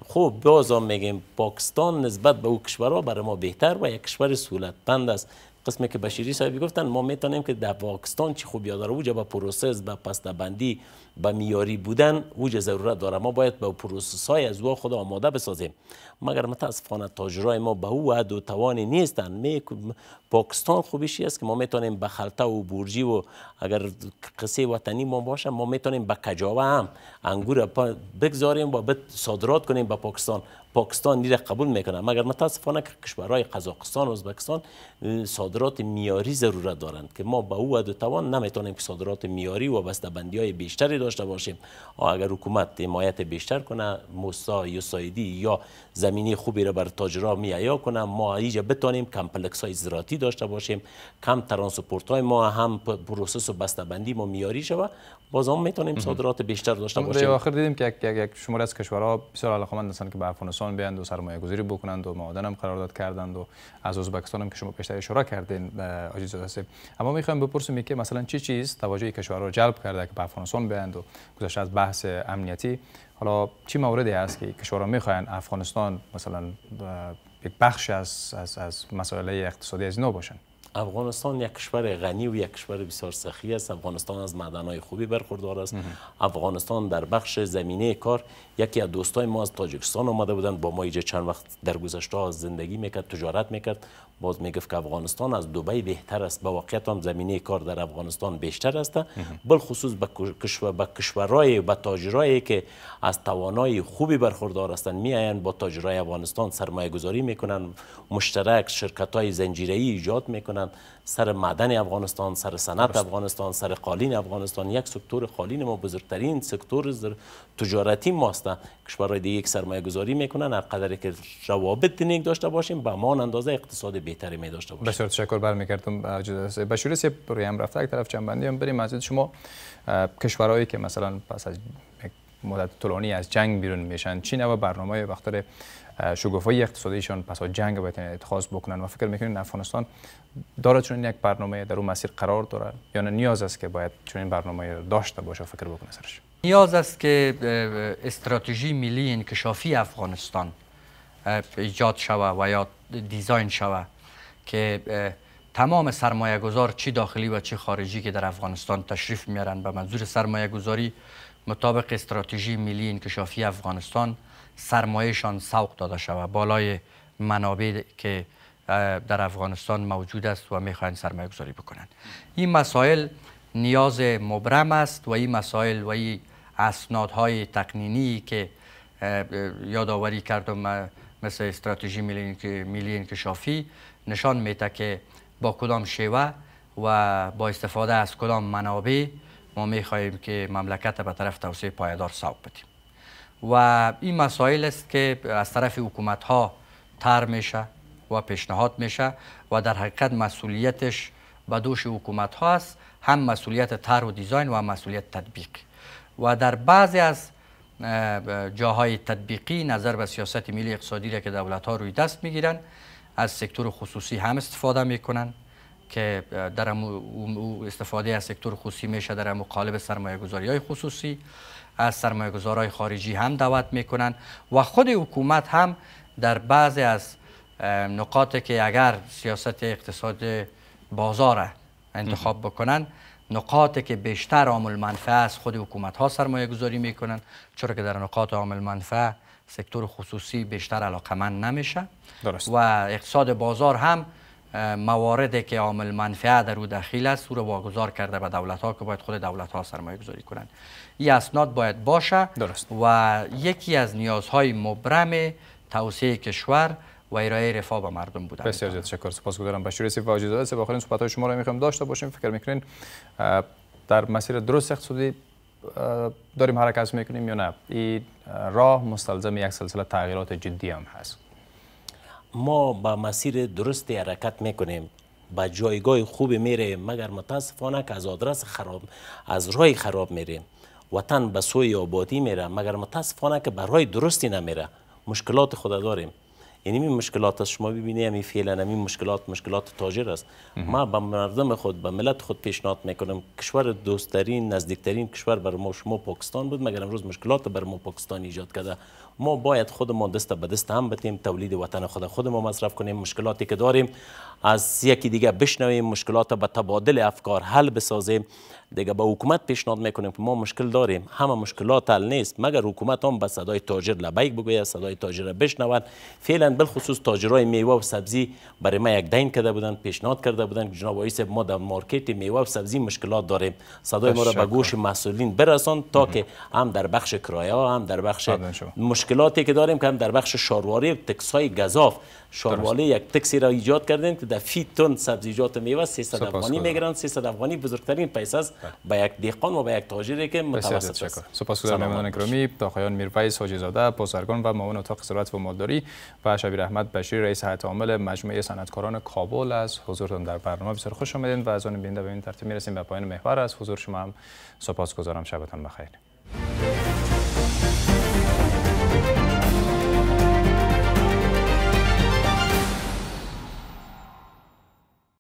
خب باز هم میگیم پاکستان نسبت به او کشورها برای ما بهتر و یک کشور سهولتمند است قسمی که بشیری صاحبی گفتن ما میتونیم که در پاکستان چی خوبی داره اوجه با پروسس به بندی با میاری بودن اوج ضرورت داره ما باید با پروسس های از او خدا آماده بسازیم مگر متاسفانه تاجرای ما به او حد و توانی نیستن می پاکستان خوبیشی است که ما میتونیم به خلطه و برجی و اگر قصه وطنی ما باشه ما میتونیم به کجاوه هم انگور بگذاریم و صادرات کنیم به پاکستان پاکستان دیره قبول میکنه مگر متاسفانه که کشورهای قزاقستان و ازبکستان صادرات میاری ضرورت دارند که ما به او و توان نمیتونیم که صادرات میاری و بندی های بیشتری داشته باشیم اگر حکومت حمایت بیشتر کنه موسا یوسایدی یا زمینی خوبی را بر تاجرا آیا کنم ما اینجا بتانیم کمپلکس های زراعتی داشته باشیم کم ترانسپورت های ما هم پروسس و بستبندی ما میاری شود باز هم میتونیم صادرات بیشتر داشته باشیم آخر دیدیم که یک شماره از کشورها بسیار مند هستند که به افغانستان بیان و سرمایه گذاری بکنند و معادن هم قرارداد کردند و از ازبکستان هم که شما پیشتر اشاره کردین عزیز هستیم اما میخوایم بپرسیم که مثلا چی چیز توجه کشورها جلب کرده که به افغانستان بیان و گذشته از بحث امنیتی حالا چه موردی هست که کشورها میخواین افغانستان مثلا یک بخش از, از, از مسائل اقتصادی از اینا باشن افغانستان یک کشور غنی و یک کشور بسیار سخی است افغانستان از مدنهای خوبی برخوردار است افغانستان در بخش زمینه کار یکی از دوستای ما از تاجیکستان آمده بودند با ما اینجا چند وقت در گذشته زندگی میکرد تجارت میکرد باز میگفت که افغانستان از دبی بهتر است به واقعیت هم زمینه کار در افغانستان بیشتر است بل خصوص با کشور با کشورهای با تاجرایی که از توانایی خوبی برخوردار هستند میآیند با تاجرای افغانستان سرمایه گذاری میکنند مشترک شرکت های زنجیره ایجاد میکنند سر معدن افغانستان سر صنعت افغانستان سر قالین افغانستان یک سکتور قالین ما بزرگترین سکتور تجارتی ماست کشورهای دیگه یک سرمایه گذاری میکنن هر قدر که روابط نیک داشته باشیم به ما اندازه اقتصاد بهتری می داشته باشیم بسیار تشکر برمیگردم جدا بشوری سیب روی هم رفته یک طرف چنبندی هم بریم از شما کشورهایی که مثلا پس از مدت طولانی از جنگ بیرون میشن چین و برنامه وقتی. شگفای اقتصادیشان پس از جنگ باید یعنی اتخاذ بکنن و فکر میکنین افغانستان داره چون یک برنامه در اون مسیر قرار داره یا نه نیاز است که باید چون این برنامه داشته باشه فکر بکنه سرش نیاز است که استراتژی ملی انکشافی افغانستان ایجاد شوه و یا دیزاین شوه که تمام سرمایه گذار چی داخلی و چی خارجی که در افغانستان تشریف میارن به منظور سرمایه گذاری مطابق استراتژی ملی انکشافی افغانستان سرمایهشان سوق داده شود بالای منابع که در افغانستان موجود است و میخواین سرمایه گذاری بکنند این مسائل نیاز مبرم است و این مسائل و این اسنادهای تقنینی که یادآوری کردم مثل استراتژی ملی انکشافی نشان میده که با کدام شیوه و با استفاده از کدام منابع ما خواهیم که مملکت به طرف توسعه پایدار سوق بدیم و این مسائل است که از طرف حکومت ها تر میشه و پیشنهاد میشه و در حقیقت مسئولیتش به دوش حکومت ها است هم مسئولیت تر و دیزاین و مسئولیت تطبیق و در بعضی از جاهای تطبیقی نظر به سیاست ملی اقتصادی را که دولت ها روی دست میگیرن از سکتور خصوصی هم استفاده میکنن که در استفاده از سکتور خصوصی میشه در مقالب سرمایه گذاری های خصوصی از سرمایه های خارجی هم دعوت میکنن و خود حکومت هم در بعضی از نقاط که اگر سیاست اقتصاد بازار انتخاب بکنن نقاطی که بیشتر عامل منفعه از خود حکومت ها سرمایه گذاری میکنن چرا که در نقاط عامل منفعه سکتور خصوصی بیشتر علاقمند نمیشه و اقتصاد بازار هم مواردی که عامل منفعه در او دخیل است او رو واگذار کرده به دولت ها که باید خود دولت ها سرمایه گذاری کنند این اسناد باید باشه درست. و یکی از نیازهای مبرم توسعه کشور و ارائه رفا به مردم بوده. بسیار زیاد تشکر سپاسگزارم بشیر سیف واجد است آخرین صحبت های شما را میخوایم داشته باشیم فکر میکنین در مسیر درست اقتصادی داریم حرکت میکنیم یا نه این راه مستلزم یک سلسله تغییرات جدی هم هست ما با مسیر درست حرکت میکنیم با جایگاه خوب میره مگر متاسفانه که از آدرس خراب از راه خراب میریم وطن به سوی آبادی میره مگر متاسفانه که برای درستی نمیره مشکلات خود داریم یعنی می مشکلات است شما ببینید همین فعلا همین مشکلات مشکلات تاجر است ما به مردم خود به ملت خود پیشنهاد میکنم کشور دوستترین نزدیکترین کشور بر ما شما پاکستان بود مگر امروز مشکلات بر ما پاکستان ایجاد کرده ما باید خودمون دست به دست هم بتیم تولید وطن خود ما مصرف کنیم مشکلاتی که داریم از یکی دیگه بشنویم مشکلات به تبادل افکار حل بسازیم دیگه به حکومت پیشنهاد میکنیم که ما مشکل داریم همه مشکلات حل نیست مگر حکومت هم به صدای تاجر لبیک بگوید صدای تاجر را بشنوند فعلا بالخصوص تاجرای میوه و سبزی برای ما یک دین کرده بودن پیشنهاد کرده بودن که جناب وایس ما در مارکت میوه و سبزی مشکلات داریم صدای ما را به گوش مسئولین برسان تا که هم در بخش کرایه هم در بخش مشکلاتی که داریم که هم در بخش شارواری تکسای گزاف شارواله یک تکسی را ایجاد کردیم که در فی تن سبزیجات و میوه 300 افغانی میگیرن 300 افغانی بزرگترین پیسه است با بله. یک دهقان و با یک تاجری که متوسط است سپاسگزارم مهمان گرامی تاخیان میرویس حاجی زاده پاسرگان و معاون اتاق سرعت و مالداری و شبیر احمد بشیر رئیس هیئت عامل مجموعه صنعتکاران کابل از حضورتان در برنامه بسیار خوش آمدین و از آن بینده به این ترتیب میرسیم به پایین محور از حضور شما هم سپاسگزارم شبتان بخیر